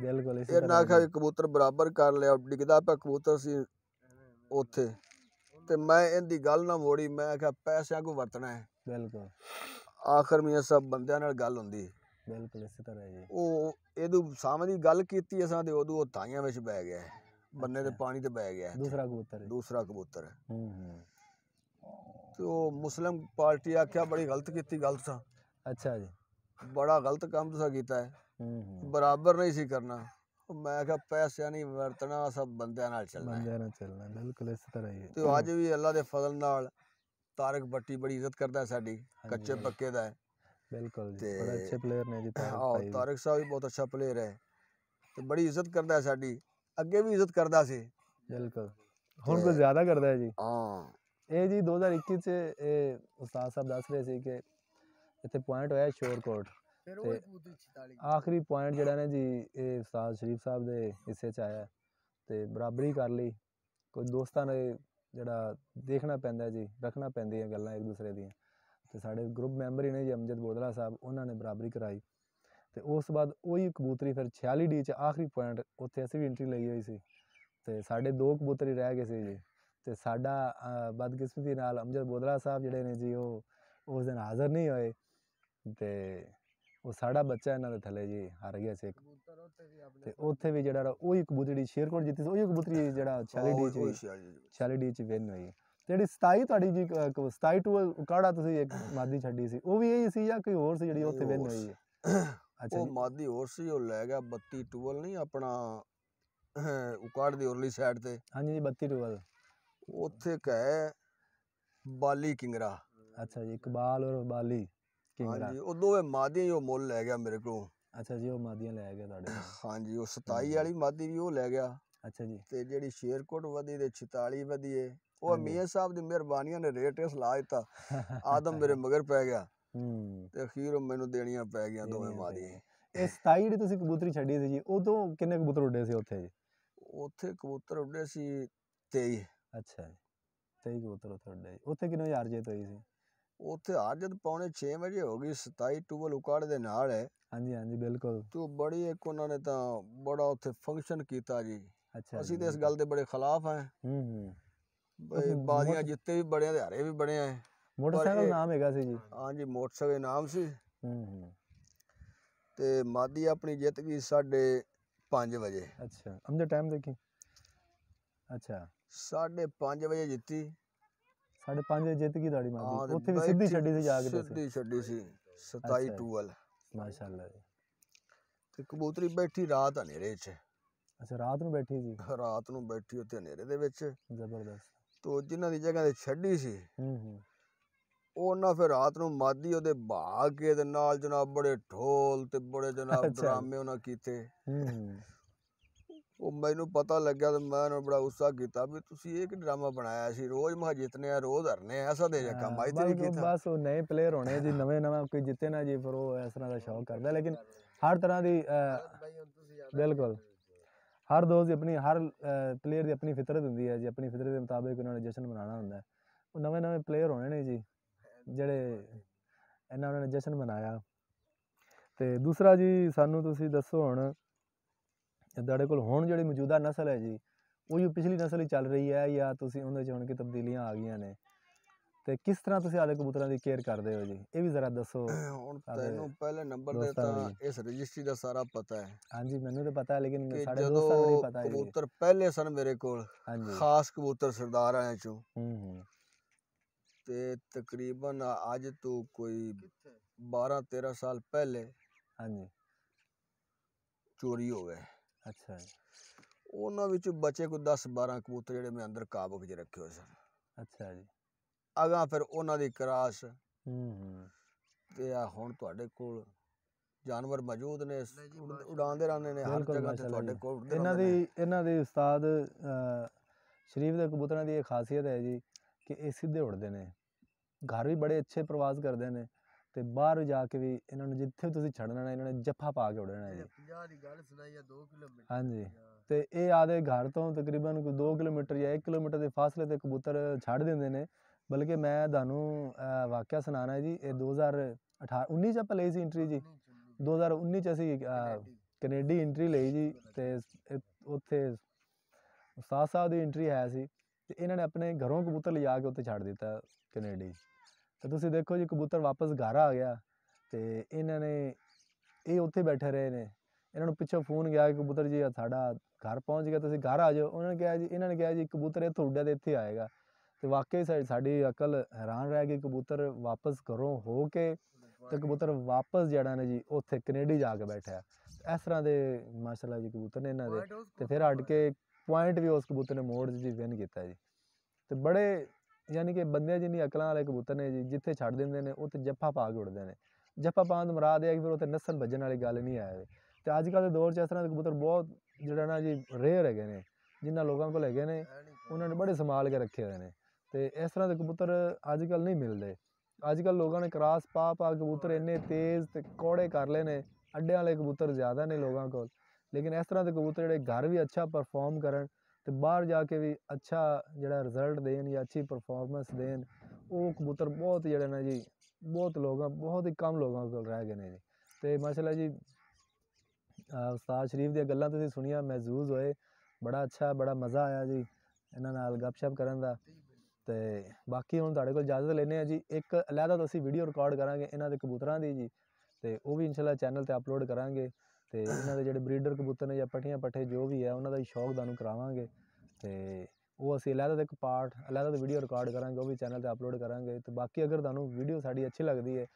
ਬਿਲਕੁਲ ਇਸੇ ਤਰ੍ਹਾਂ ਇਹਨਾਂ ਆਖਿਆ ਕਬੂਤਰ ਬਰਾਬਰ ਕਰ ਲਿਆ ਡਿੱਗਦਾ ਪਿਆ ਕਬੂਤਰ ਸੀ ਉੱਥੇ ਤੇ ਮੈਂ ਇਹਦੀ ਗੱਲ ਨਾ ਮੋੜੀ ਮੈਂ ਆਖਿਆ ਪੈਸਿਆਂ ਕੋ ਵਰਤਣਾ ਹੈ ਬਿਲਕੁਲ ਆਖਰ ਮੀਆਂ ਸਭ ਬੰਦਿਆਂ ਨਾਲ ਗੱਲ ਹੁੰਦੀ ਬਿਲਕੁਲ ਇਸੇ ਤਰ੍ਹਾਂ ਜੀ ਉਹ ਇਹਦੂ ਸਾਹਮਣੇ ਗੱਲ ਕੀਤੀ ਅਸਾਂ ਤੇ ਉਦੋਂ ਉਹ ਤਾਈਆਂ ਵਿੱਚ ਬੈ ਗਿਆ ਬੰਨੇ ਤੇ ਪਾਣੀ ਤੇ ਬੈ ਗਿਆ ਦੂਸਰਾ ਕਬੂਤਰ ਦੂਸਰਾ ਕਬੂਤਰ ਹੂੰ ਹੂੰ ਤੇ ਉਹ ਮੁਸਲਮ ਪਾਰਟੀ ਆਖਿਆ ਬੜੀ ਗਲਤ ਕੀਤੀ ਗਲਤ ਸਾ ਅੱਛਾ ਜੀ ਬੜਾ ਗਲਤ ਕੰਮ ਤੁਸੀਂ ਕੀਤਾ ਹੈ ਬਰਾਬਰ ਨਹੀਂ ਸੀ ਕਰਨਾ ਮੈਂ ਕਿਹਾ ਪੈਸੇ ਨਹੀਂ ਵਰਤਣਾ ਸਭ ਬੰਦਿਆਂ ਨਾਲ ਚੱਲਣਾ ਬੰਦਿਆਂ ਨਾਲ ਚੱਲਣਾ ਬਿਲਕੁਲ ਇਸ ਤਰ੍ਹਾਂ ਹੀ ਤੇ ਅੱਜ ਵੀ ਅੱਲਾ ਦੇ ਫਜ਼ਲ ਨਾਲ ਤਾਰਕ ਬੱਟੀ ਬੜੀ ਇੱਜ਼ਤ ਕਰਦਾ ਸਾਡੀ ਕੱਚੇ ਪੱਕੇ ਦਾ ਹੈ ਬਿਲਕੁਲ ਜੀ ਬੜਾ ਅੱਛੇ ਪਲੇਅਰ ਨੇ ਜੀ ਤਾਰਕ ਤਾਰਕ ਸਾਹਿਬ ਵੀ ਬਹੁਤ ਅੱਛਾ ਪਲੇਅਰ ਹੈ ਤੇ ਬੜੀ ਇੱਜ਼ਤ ਕਰਦਾ ਸਾਡੀ ਅੱਗੇ ਵੀ ਇੱਜ਼ਤ ਕਰਦਾ ਸੀ ਬਿਲਕੁਲ ਹੁਣ ਕੋ ਜ਼ਿਆਦਾ ਕਰਦਾ ਹੈ ਜੀ ਹਾਂ ਇਹ ਜੀ 2021 ਚ ਇਹ ਉਸਤਾਦ ਸਾਹਿਬ ਦੱਸ ਰਹੇ ਸੀ ਕਿ ਇੱਥੇ ਪੁਆਇੰਟ ਹੋਇਆ ਸ਼ੋਰਕੋਟ ਫਿਰ ਉਹ ਪੂਰੀ ਆਖਰੀ ਪੁਆਇੰਟ ਜਿਹੜਾ ਨੇ ਜੀ ਇਹ ਉਸਤਾਦ ਸ਼ਰੀਫ ਸਾਹਿਬ ਦੇ ਹਿੱਸੇ ਚ ਆਇਆ ਤੇ ਬਰਾਬਰੀ ਕਰ ਲਈ ਕੋਈ ਦੋਸਤਾਂ ਨੇ ਜਿਹੜਾ ਦੇਖਣਾ ਪੈਂਦਾ ਜੀ ਰੱਖਣਾ ਪੈਂਦੀਆਂ ਗੱਲਾਂ ਇੱਕ ਦੂਸਰੇ ਦੀਆਂ ਤੇ ਸਾਡੇ ਗਰੁੱਪ ਮੈਂਬਰ ਹੀ ਨੇ ਜੀ ਅਮਜਦ ਬੋਦਲਾ ਸਾਹਿਬ ਉਹਨਾਂ ਨੇ ਬਰਾਬਰੀ ਕਰਾਈ ਤੇ ਉਸ ਬਾਅਦ ਉਹੀ ਕਬੂਤਰੀ ਫਿਰ 46 ਡੀ ਚ ਆਖਰੀ ਪੁਆਇੰਟ ਉੱਥੇ ਅਸੀਂ ਵੀ ਐਂਟਰੀ ਲਈ ਹੋਈ ਸੀ ਤੇ ਸਾਡੇ ਦੋ ਕਬੂਤਰੀ ਰਹਿ ਗਏ ਸੀ ਜੀ ਤੇ ਸਾਡਾ ਬਦਕਿਸਮਤੀ ਨਾਲ ਅਮਜਦ ਬੋਦਲਾ ਸਾਹਿਬ ਜਿਹੜੇ ਨੇ ਜੀ ਉਹ ਉਸ ਦਿਨ ਹਾਜ਼ਰ ਨਹੀਂ ਹੋਏ ਤੇ ਉਹ ਸਾਡਾ ਬੱਚਾ ਇਹਨਾਂ ਦੇ ਥੱਲੇ ਜੀ ਹਾਰ ਗਿਆ ਸੀ ਤੇ ਉੱਥੇ ਵੀ ਜਿਹੜਾ ਉਹ ਉਹੀ ਕਬੂਤਰੀ ਸ਼ੇਰਕੋਟ ਜਿੱਤੀ ਸੀ ਉਹੀ ਕਬੂਤਰੀ ਜਿਹੜਾ 40 ਡੀ ਚ 40 ਡੀ ਚ ਵਿਨ ਹੋਈ ਜਿਹੜੀ 27 ਤੁਹਾਡੀ ਜੀ 27 ਟੂਲ ਕਾੜਾ ਤੁਸੀਂ ਇੱਕ ਮਾਦੀ ਛੱਡੀ ਸੀ ਉਹ ਵੀ ਇਹੀ ਸੀ ਜਾਂ ਕੋਈ ਹੋਰ ਸੀ ਜਿਹੜੀ ਉੱਥੇ ਵਿਨ ਹੋਈ ਹੈ ਅੱਛਾ ਉਹ ਮਾਦੀ ਹੋਰ ਸੀ ਉਹ ਲੈ ਗਿਆ 32 ਟੂਲ ਨਹੀਂ ਆਪਣਾ ਉਕਾੜ ਦੀ ਉਰਲੀ ਸਾਈਡ ਤੇ ਹਾਂਜੀ ਜੀ 32 ਟੂਲ ਉੱਥੇ ਕਹੇ ਬਾਲੀ ਕਿੰਗਰਾ ਅੱਛਾ ਜੀ ਇਕਬਾਲ ਔਰ ਬਾਲੀ ਕਿੰਗਰਾ ਹਾਂਜੀ ਉਹ ਦੋਵੇਂ ਮਾਦੀਆਂ ਹੀ ਉਹ ਮੁੱਲ ਲੈ ਗਿਆ ਮੇਰੇ ਕੋਲੋਂ ਅੱਛਾ ਜੀ ਉਹ ਮਾਦੀਆਂ ਲੈ ਗਿਆ ਤੁਹਾਡੇ ਹਾਂਜੀ ਉਹ 27 ਵਾਲੀ ਮਾਦੀ ਵੀ ਉਹ ਲੈ ਗਿਆ ਅੱਛਾ ਜੀ ਤੇ ਜਿਹੜੀ ਸ਼ੇਰਕੋਟ ਵਧੀ ਦੇ 46 ਵਧੀ ਏ ਉਹ ਮੀਆਂ ਸਾਹਿਬ ਦੀ ਮਿਹਰਬਾਨੀਆਂ ਨੇ ਰੇਟ ਇਸ ਲਾ ਦਿੱਤਾ ਆਦਮ ਮੇਰੇ ਮਗਰ ਪੈ ਗਿਆ ਹੂੰ ਤੇ ਅਖੀਰ ਉਹ ਮੈਨੂੰ ਦੇਣੀਆਂ ਪੈ ਗਿਆ ਦੋਵੇਂ ਮਾਦੀਆਂ ਇਹ 27 ਜਿਹੜੀ ਤੁਸੀਂ ਕਬੂਤਰੀ ਛੱਡੀ ਸੀ ਜੀ ਉਦੋਂ ਕਿੰਨੇ ਕਬੂਤਰ ਉੱਡੇ ਸੀ ਉੱਥੇ ਜੀ ਉੱਥੇ ਕਬੂਤਰ ਉੱਡੇ ਸੀ 23 ਅੱਛਾ ਤੇਈ ਕਬੂਤਰ ਤੁਹਾਡੇ ਉੱਥੇ ਕਿੰਨੇ ਵਜੇ ਅਰਜਤ ਹੋਈ ਸੀ ਉੱਥੇ ਆਜਤ ਪੌਣੇ 6 ਵਜੇ ਹੋ ਗਈ 27 ਟੂਬਲ ਉਕਾੜ ਦੇ ਨਾਲ ਹੈ ਹਾਂਜੀ ਹਾਂਜੀ ਬਿਲਕੁਲ ਤੋ ਬੜੀ ਇੱਕ ਉਹਨਾਂ ਨੇ ਤਾਂ ਬੜਾ ਉੱਥੇ ਫੰਕਸ਼ਨ ਕੀਤਾ ਜੀ ਅੱਛਾ ਅਸੀਂ ਤੇ ਇਸ ਗੱਲ ਦੇ ਬੜੇ ਖਿਲਾਫ ਹਾਂ ਹੂੰ ਹੂੰ ਬਈ ਜਿੱਤੇ ਵੀ ਬੜਿਆਂ ਦੇ ਹਾਰੇ ਵੀ ਬੜੇ ਆ ਮੋਟਰਸਾਈਕਲ ਨਾਮ ਹੈਗਾ ਸੀ ਜੀ ਹਾਂਜੀ ਮੋਟਰਸਾਈਕਲ ਨਾਮ ਸੀ ਹੂੰ ਹੂੰ ਤੇ ਮਾਦੀ ਆਪਣੀ ਜਿੱਤ ਗਈ 5:30 ਵਜੇ ਅੱਛਾ ਹਮ ਟਾਈਮ ਦੇਖੀ ਅੱਛਾ 5:30 ਵਜੇ ਜਿੱਤੀ 5:30 ਵਜੇ ਜਿੱਤ ਗਈ ਦਾੜੀ ਮਾਰੀ ਉੱਥੇ ਵੀ ਸਿੱਧੀ ਛੱਡੀ ਸੀ ਜਾ ਕੇ ਸਿੱਧੀ ਛੱਡੀ ਸੀ 27 12 ਮਾਸ਼ਾਅੱਲਾ ਜੀ ਤੇ ਕਬੂਤਰੀ ਬੈਠੀ ਰਾਤ ਹਨੇਰੇ 'ਚ ਅੱਛਾ ਰਾਤ ਨੂੰ ਬੈਠੀ ਸੀ ਰਾਤ ਨੂੰ ਬੈਠੀ ਉੱਥੇ ਹਨੇਰੇ ਦੇ ਵਿੱਚ ਜ਼ਬਰਦਸਤ ਤੋ ਜਿਨ੍ਹਾਂ ਦੀ ਜਗ੍ਹਾ ਤੇ ਛੱਡੀ ਸੀ ਹੂੰ ਹੂੰ ਉਹਨਾਂ ਫਿਰ ਰਾਤ ਨੂੰ ਮਾਦੀ ਉਹਦੇ ਬਾਗ ਕੇ ਦੇ ਨਾਲ ਜਨਾਬ ਬੜੇ ਢੋਲ ਤੇ ਬੜੇ ਜਨਾਬ ਡਰਾਮੇ ਉਹਨਾਂ ਕੀਤੇ ਹੂੰ ਉਹ ਮੈਨੂੰ ਪਤਾ ਲੱਗਿਆ ਤੇ ਮੈਂ ਉਹਨੂੰ ਬੜਾ ਗੁੱਸਾ ਕੀਤਾ ਵੀ ਤੁਸੀਂ ਇਹ ਕਿ ਡਰਾਮਾ ਬਣਾਇਆ ਸੀ ਰੋਜ਼ ਮਹਾ ਜਿੱਤਨੇ ਆ ਰੋਜ਼ ਹਰਨੇ ਆ ਐਸਾ ਦੇ ਜਾ ਕੰਮ ਆਈ ਤੇ ਕੀਤਾ ਬਸ ਉਹ ਨਵੇਂ ਪਲੇਅਰ ਹੋਣੇ ਜੀ ਨਵੇਂ ਨਵੇਂ ਕੋਈ ਜਿੱਤੇ ਨਾ ਜੀ ਫਿਰ ਉਹ ਇਸ ਤਰ੍ਹਾਂ ਦਾ ਸ਼ੌਕ ਕਰਦਾ ਲੇਕਿਨ ਹਰ ਤਰ੍ਹਾਂ ਦੀ ਬਿਲਕੁਲ ਹਰ ਦੋਸਤ ਦੀ ਆਪਣੀ ਹਰ ਪਲੇਅਰ ਦੀ ਆਪਣੀ ਫਿਤਰਤ ਹੁੰਦੀ ਹੈ ਜੀ ਆਪਣੀ ਫਿਤਰਤ ਦੇ ਮੁਤਾਬਿਕ ਉਹਨਾਂ ਨੇ ਜਸ਼ਨ ਮਨਾਉਣਾ ਹੁੰਦਾ ਹੈ ਉਹ ਨਵੇਂ ਨਵੇਂ ਪਲੇਅਰ ਹੋਣੇ ਨੇ ਜੀ ਜਿਹੜੇ ਇਹਨਾਂ ਉਹਨਾਂ ਨੇ ਜਸ਼ਨ ਮਨਾਇਆ ਤੇ ਦੂਸਰਾ ਜੀ ਸਾਨੂੰ ਤੁਸੀਂ ਦੱਸੋ ਹੁਣ ਤੁਹਾਡੇ ਕੋਲ ਹੁਣ ਜਿਹੜੀ ਮੌਜੂਦਾ نسل ਹੈ ਜੀ ਉਹ ਜੋ ਪਿਛਲੀ نسل ਹੀ ਚੱਲ ਰਹੀ ਹੈ ਜਾਂ ਤੁਸੀਂ ਉਹਦੇ 'ਚ ਹੁਣ ਤਬਦੀਲੀਆਂ ਆ ਗਈਆਂ ਨੇ ਤੇ ਕਿਸ ਤਰ੍ਹਾਂ ਤੁਸੀਂ ਆਦੇ ਕਬੂਤਰਾਂ ਦੀ ਕੇਅਰ ਕਰਦੇ ਹੋ ਜੀ ਇਹ ਵੀ ਜ਼ਰਾ ਦੱਸੋ ਹੁਣ ਤੈਨੂੰ ਪਹਿਲੇ ਨੰਬਰ ਤੇ ਤਾਂ ਇਸ ਰਜਿਸਟਰੀ ਦਾ ਸਾਰਾ ਪਤਾ ਹੈ ਹਾਂਜੀ ਮੈਨੂੰ ਤਾਂ ਪਤਾ ਹੈ ਲੇਕਿਨ ਸਾਡੇ ਦੋਸਤਾਂ ਨੂੰ ਨਹੀਂ ਪਤਾ ਹੈ ਕਬੂਤਰ ਪਹਿਲੇ ਸਨ ਮੇਰੇ ਕੋਲ ਹਾਂਜੀ ਖਾਸ ਕਬੂਤਰ ਸਰਦਾਰ ਆਏ ਚੋਂ ਹੂੰ ਹੂੰ ਤੇ ਤਕਰੀਬਨ ਅੱਜ ਤੋਂ ਕੋਈ 12 13 ਸਾਲ ਪਹਿਲੇ ਹਾਂਜੀ ਚੋਰੀ ਹੋ ਗਏ ਅੱਛਾ ਉਹਨਾਂ ਵਿੱਚ ਬਚੇ ਕੋਈ 10 12 ਕਬੂਤਰ ਜਿਹੜੇ ਮੈਂ ਅੰਦਰ ਕਾਬੂ ਵਿੱਚ ਰੱਖੇ ਹੋਏ ਸਨ ਅੱਛਾ ਜੀ ਅਗਾ ਫਿਰ ਉਹਨਾਂ ਦੀ ਕਰਾਸ ਹੂੰ ਹੂੰ ਤੇ ਆ ਹੁਣ ਤੁਹਾਡੇ ਕੋਲ ਜਾਨਵਰ ਮੌਜੂਦ ਨੇ ਉਡਾਉਂਦੇ ਰਹਿੰਦੇ ਨੇ ਹਰ ਜਗ੍ਹਾ ਤੇ ਤੁਹਾਡੇ ਕੋਲ ਇਹਨਾਂ ਦੀ ਇਹਨਾਂ ਦੇ ਉਸਤਾਦ ਸ਼ਰੀਫ ਦੇ ਕਬੂਤਰਾਂ ਦੀ ਇਹ ਖਾਸੀਅਤ ਹੈ ਜੀ ਕਿ ਇਹ ਸਿੱਧੇ ਉੱਡਦੇ ਨੇ ਘਰ ਵੀ ਬੜੇ ਅੱਛੇ ਪ੍ਰਵਾਸ ਕਰਦੇ ਨੇ ਤੇ ਬਾਹਰ ਜਾ ਕੇ ਵੀ ਇਹਨਾਂ ਨੂੰ ਜਿੱਥੇ ਤੁਸੀਂ ਛੱਡਣਾ ਨਾ ਇਹਨਾਂ ਨੇ ਜੱਫਾ ਪਾ ਕੇ ਉਡਣਾ ਜੀ 50 ਦੀ ਗੱਲ ਸੁਣਾਈ ਆ 2 ਕਿਲੋਮੀਟਰ ਹਾਂਜੀ ਤੇ ਇਹ ਆਦੇ ਘਰ ਤੋਂ ਤਕਰੀਬਨ ਕੋਈ 2 ਕਿਲੋਮੀਟਰ ਜਾਂ 1 ਕਿਲੋਮੀਟਰ ਦੇ ਫਾਸਲੇ ਤੇ ਕਬੂਤਰ ਛੱਡ ਦਿੰਦੇ ਨੇ ਬਲਕਿ ਮੈਂ ਤੁਹਾਨੂੰ ਵਾਕਿਆ ਸੁਣਾਣਾ ਜੀ ਇਹ 2018 19 ਚ ਆਪਾਂ ਲਈ ਸੀ ਇੰਟਰੀ ਜੀ 2019 ਚ ਅਸੀਂ ਕੈਨੇਡੀ ਇੰਟਰੀ ਲਈ ਜੀ ਤੇ ਉੱਥੇ ਉਸਤਾਦ ਸਾਹਿਬ ਦੀ ਇੰਟਰੀ ਆਇਆ ਸੀ ਤੇ ਇਹਨਾਂ ਨੇ ਆਪਣੇ ਘਰੋਂ ਕਬੂਤਰ ਲਿਆ ਕੇ ਉੱਥੇ ਛੱਡ ਦਿੱਤਾ ਕੈਨੇਡੀ ਤਾਂ ਤੁਸੀਂ ਦੇਖੋ ਜੀ ਕਬੂਤਰ ਵਾਪਸ ਘਰ ਆ ਗਿਆ ਤੇ ਇਹਨਾਂ ਨੇ ਇਹ ਉੱਥੇ ਬੈਠੇ ਰਹੇ ਨੇ ਇਹਨਾਂ ਨੂੰ ਪਿੱਛੋਂ ਫੋਨ ਗਿਆ ਕਿ ਕਬੂਤਰ ਜੀ ਸਾਡਾ ਘਰ ਪਹੁੰਚ ਗਿਆ ਤੁਸੀਂ ਘਰ ਆ ਜਾਓ ਉਹਨਾਂ ਨੇ ਕਿਹਾ ਜੀ ਇਹਨਾਂ ਨੇ ਕਿਹਾ ਜੀ ਕਬੂਤਰ ਇਹ ਤੁਹਾਡੇ ਦੇ ਇੱਥੇ ਆਏਗਾ ਤੇ ਵਾਕਈ ਸਾਡੀ ਅਕਲ ਹੈਰਾਨ ਰਹਿ ਗਈ ਕਬੂਤਰ ਵਾਪਸ ਘਰੋਂ ਹੋ ਕੇ ਤੇ ਕਬੂਤਰ ਵਾਪਸ ਜਿਹੜਾ ਨੇ ਜੀ ਉੱਥੇ ਕੈਨੇਡੀ ਜਾ ਕੇ ਬੈਠਿਆ ਇਸ ਤਰ੍ਹਾਂ ਦੇ ਮਾਸ਼ਾਅੱਲਾ ਜੀ ਕਬੂਤਰ ਨੇ ਇਹਨਾਂ ਦੇ ਤੇ ਫਿਰ ਅੜ ਕੇ ਪੁਆਇੰਟ ਵੀ ਉਸ ਕਬੂਤਰ ਨੇ ਮੋੜ ਜੀ ਵਿਨ ਕੀਤਾ ਜੀ ਤੇ ਬੜੇ ਯਾਨੀ ਕਿ ਬੰਦੇ ਜਿੰਨੀ ਅਕਲਾਂ ਵਾਲੇ ਕਬੂਤਰ ਨੇ ਜੀ ਜਿੱਥੇ ਛੱਡ ਦਿੰਦੇ ਨੇ ਉੱਥੇ ਜੱਫਾ ਪਾ ਕੇ ਉੱਡਦੇ ਨੇ ਜੱਫਾ ਪਾਉਣ ਦਾ ਮਰਾਦ ਇਹ ਹੈ ਕਿ ਫਿਰ ਉੱਥੇ ਨਸਲ ਭੱਜਣ ਵਾਲੀ ਗੱਲ ਨਹੀਂ ਆਏ ਤੇ ਅੱਜ ਕੱਲ੍ਹ ਦੇ ਦੌਰ 'ਚ ਇਸ ਤਰ੍ਹਾਂ ਦੇ ਕਬੂਤਰ ਬਹੁਤ ਜਿਹੜਾ ਨਾ ਜੀ ਰੇਅਰ ਹੈਗੇ ਨੇ ਜਿਨ੍ਹਾਂ ਲੋਕਾਂ ਕੋਲ ਹੈਗੇ ਨੇ ਉਹਨਾਂ ਨੇ ਬੜੇ ਸੰਭਾਲ ਕੇ ਰੱਖੇ ਹੋਏ ਨੇ ਤੇ ਇਸ ਤਰ੍ਹਾਂ ਦੇ ਕਬੂਤਰ ਅੱਜ ਕੱਲ੍ਹ ਨਹੀਂ ਮਿਲਦੇ ਅੱਜ ਕੱਲ੍ਹ ਲੋਕਾਂ ਨੇ ਕਰਾਸ ਪਾ ਪਾ ਕਬੂਤਰ ਇੰਨੇ ਤੇਜ਼ ਤੇ ਕੋੜੇ ਕਰ ਲੈਨੇ ਅੱਡੇ ਅੱਡਿਆਂ ਵਾਲੇ ਕਬੂਤਰ ਜ਼ਿਆਦਾ ਨੇ ਲੋਕਾਂ ਕੋਲ ਲੇਕਿਨ ਇਸ ਤਰ੍ਹਾਂ ਦੇ ਕਬੂਤਰ ਜਿਹੜੇ ਘਰ ਵੀ ਅੱਛਾ ਪਰਫਾਰਮ ਕਰਨ ਤੇ ਬਾਹਰ ਜਾ ਕੇ ਵੀ ਅੱਛਾ ਜਿਹੜਾ ਰਿਜ਼ਲਟ ਦੇਣ ਜਾਂ ਅੱਛੀ ਪਰਫਾਰਮੈਂਸ ਦੇਣ ਉਹ ਕਬੂਤਰ ਬਹੁਤ ਜਿਹੜੇ ਨੇ ਜੀ ਬਹੁਤ ਲੋਕਾਂ ਬਹੁਤ ਹੀ ਕਮ ਲੋਕਾਂ ਕੋਲ ਰਹਿ ਗਏ ਨੇ ਤੇ ਮਾਸ਼ਾਅੱਲਾ ਜੀ ਉਸਤਾਦ ਸ਼ਰੀਫ ਦੀਆਂ ਗੱਲਾਂ ਤੁਸੀਂ ਸੁਣੀਆਂ ਮਹਿਜ਼ੂਜ਼ ਹੋਏ ਬੜਾ ਅੱਛਾ ਬੜਾ ਮਜ਼ਾ ਆਇਆ ਜੀ ਇਹਨਾਂ ਨਾਲ ਗੱਪਸ਼ਪ ਕਰਨ ਦਾ ਤੇ ਬਾਕੀ ਹੁਣ ਤੁਹਾਡੇ ਕੋਲ ਇਜਾਜ਼ਤ ਲੈਨੇ ਆ ਜੀ ਇੱਕ ਅਲੱਗ ਤੋਂ ਅਸੀਂ ਵੀਡੀਓ ਰਿਕਾਰਡ ਕਰਾਂਗੇ ਇਹਨਾਂ ਦੇ ਕਬੂਤਰਾਂ ਦੀ ਜੀ ਤੇ ਉਹ ਵੀ ਇਨਸ਼ਾਅੱਲਾ ਚੈਨਲ ਤੇ ਅਪਲੋਡ ਕਰਾਂਗੇ ਤੇ ਇਹਨਾਂ ਦੇ ਜਿਹੜੇ ਬਰੀਡਰ ਕਬੂਤਰ ਨੇ ਜਾਂ ਪੱਠੀਆਂ ਪੱਠੇ ਜੋ ਵੀ ਹੈ ਉਹਨਾਂ ਦਾ ਸ਼ੌਕ ਤੁਹਾਨੂੰ ਕਰਾਵਾਂਗੇ ਤੇ ਉਹ ਅਸੀਂ ਅਲੱਗ ਤੋਂ ਇੱਕ ਪਾਰਟ ਅਲੱਗ ਤੋਂ ਵੀਡੀਓ ਰਿਕਾਰਡ ਕਰਾਂਗੇ ਉਹ ਵੀ ਚੈਨਲ ਤੇ ਅਪਲੋਡ ਕਰਾਂਗੇ ਤੇ ਬਾਕੀ ਅਗਰ ਤੁਹਾਨੂੰ ਵੀਡੀਓ ਸਾਡੀ ਅੱਛੀ ਲੱਗਦੀ ਹੈ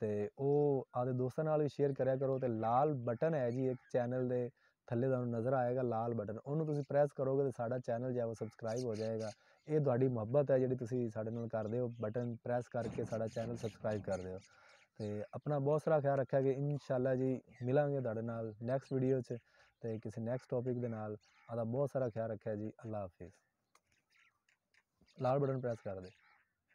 ਤੇ ਉਹ ਆਦੇ ਦੋਸਤਾਂ ਨਾਲ ਵੀ ਸ਼ੇਅਰ ਕਰਿਆ ਕਰੋ ਤੇ ਲਾਲ ਬਟਨ ਹੈ ਜੀ ਇੱਕ ਚੈਨਲ ਦੇ ਥੱਲੇ ਤੁਹਾਨੂੰ ਨਜ਼ਰ ਆਏਗਾ ਲਾਲ ਬਟਨ ਉਹਨੂੰ ਤੁਸੀਂ ਪ੍ਰੈਸ ਕਰੋਗੇ ਤੇ ਸਾਡਾ ਚੈਨਲ ਜਿਆ ਉਹ ਸਬਸਕ੍ਰਾਈਬ ਹੋ ਜਾਏਗਾ ਇਹ ਤੁਹਾਡੀ ਮੁਹੱਬਤ ਹੈ ਜਿਹੜੀ ਤੁਸੀਂ ਸਾਡੇ ਨਾਲ ਕਰਦੇ ਹੋ ਬਟਨ ਪ੍ਰੈਸ ਕਰਕੇ ਸਾਡਾ ਚੈਨਲ ਸਬਸਕ੍ਰਾਈਬ ਕਰਦੇ ਹੋ ਤੇ ਆਪਣਾ ਬਹੁਤ ਸਾਰਾ ਖਿਆਲ ਰੱਖਿਆ ਕਿ ਇਨਸ਼ਾਅੱਲਾ ਜੀ ਮਿਲਾਂਗੇ ਤੁਹਾਡੇ ਨਾਲ ਨੈਕਸਟ ਵੀਡੀਓ 'ਚ ਤੇ ਕਿਸੇ ਨੈਕਸਟ ਟੌਪਿਕ ਦੇ ਨਾਲ ਆਦਾ ਬਹੁਤ ਸਾਰਾ ਖਿਆਲ ਰੱਖਿਆ ਜੀ ਅੱਲਾ ਹਾਫਿਜ਼ ਲਾਲ ਬਟਨ ਪ੍ਰੈਸ ਕਰ ਦੇ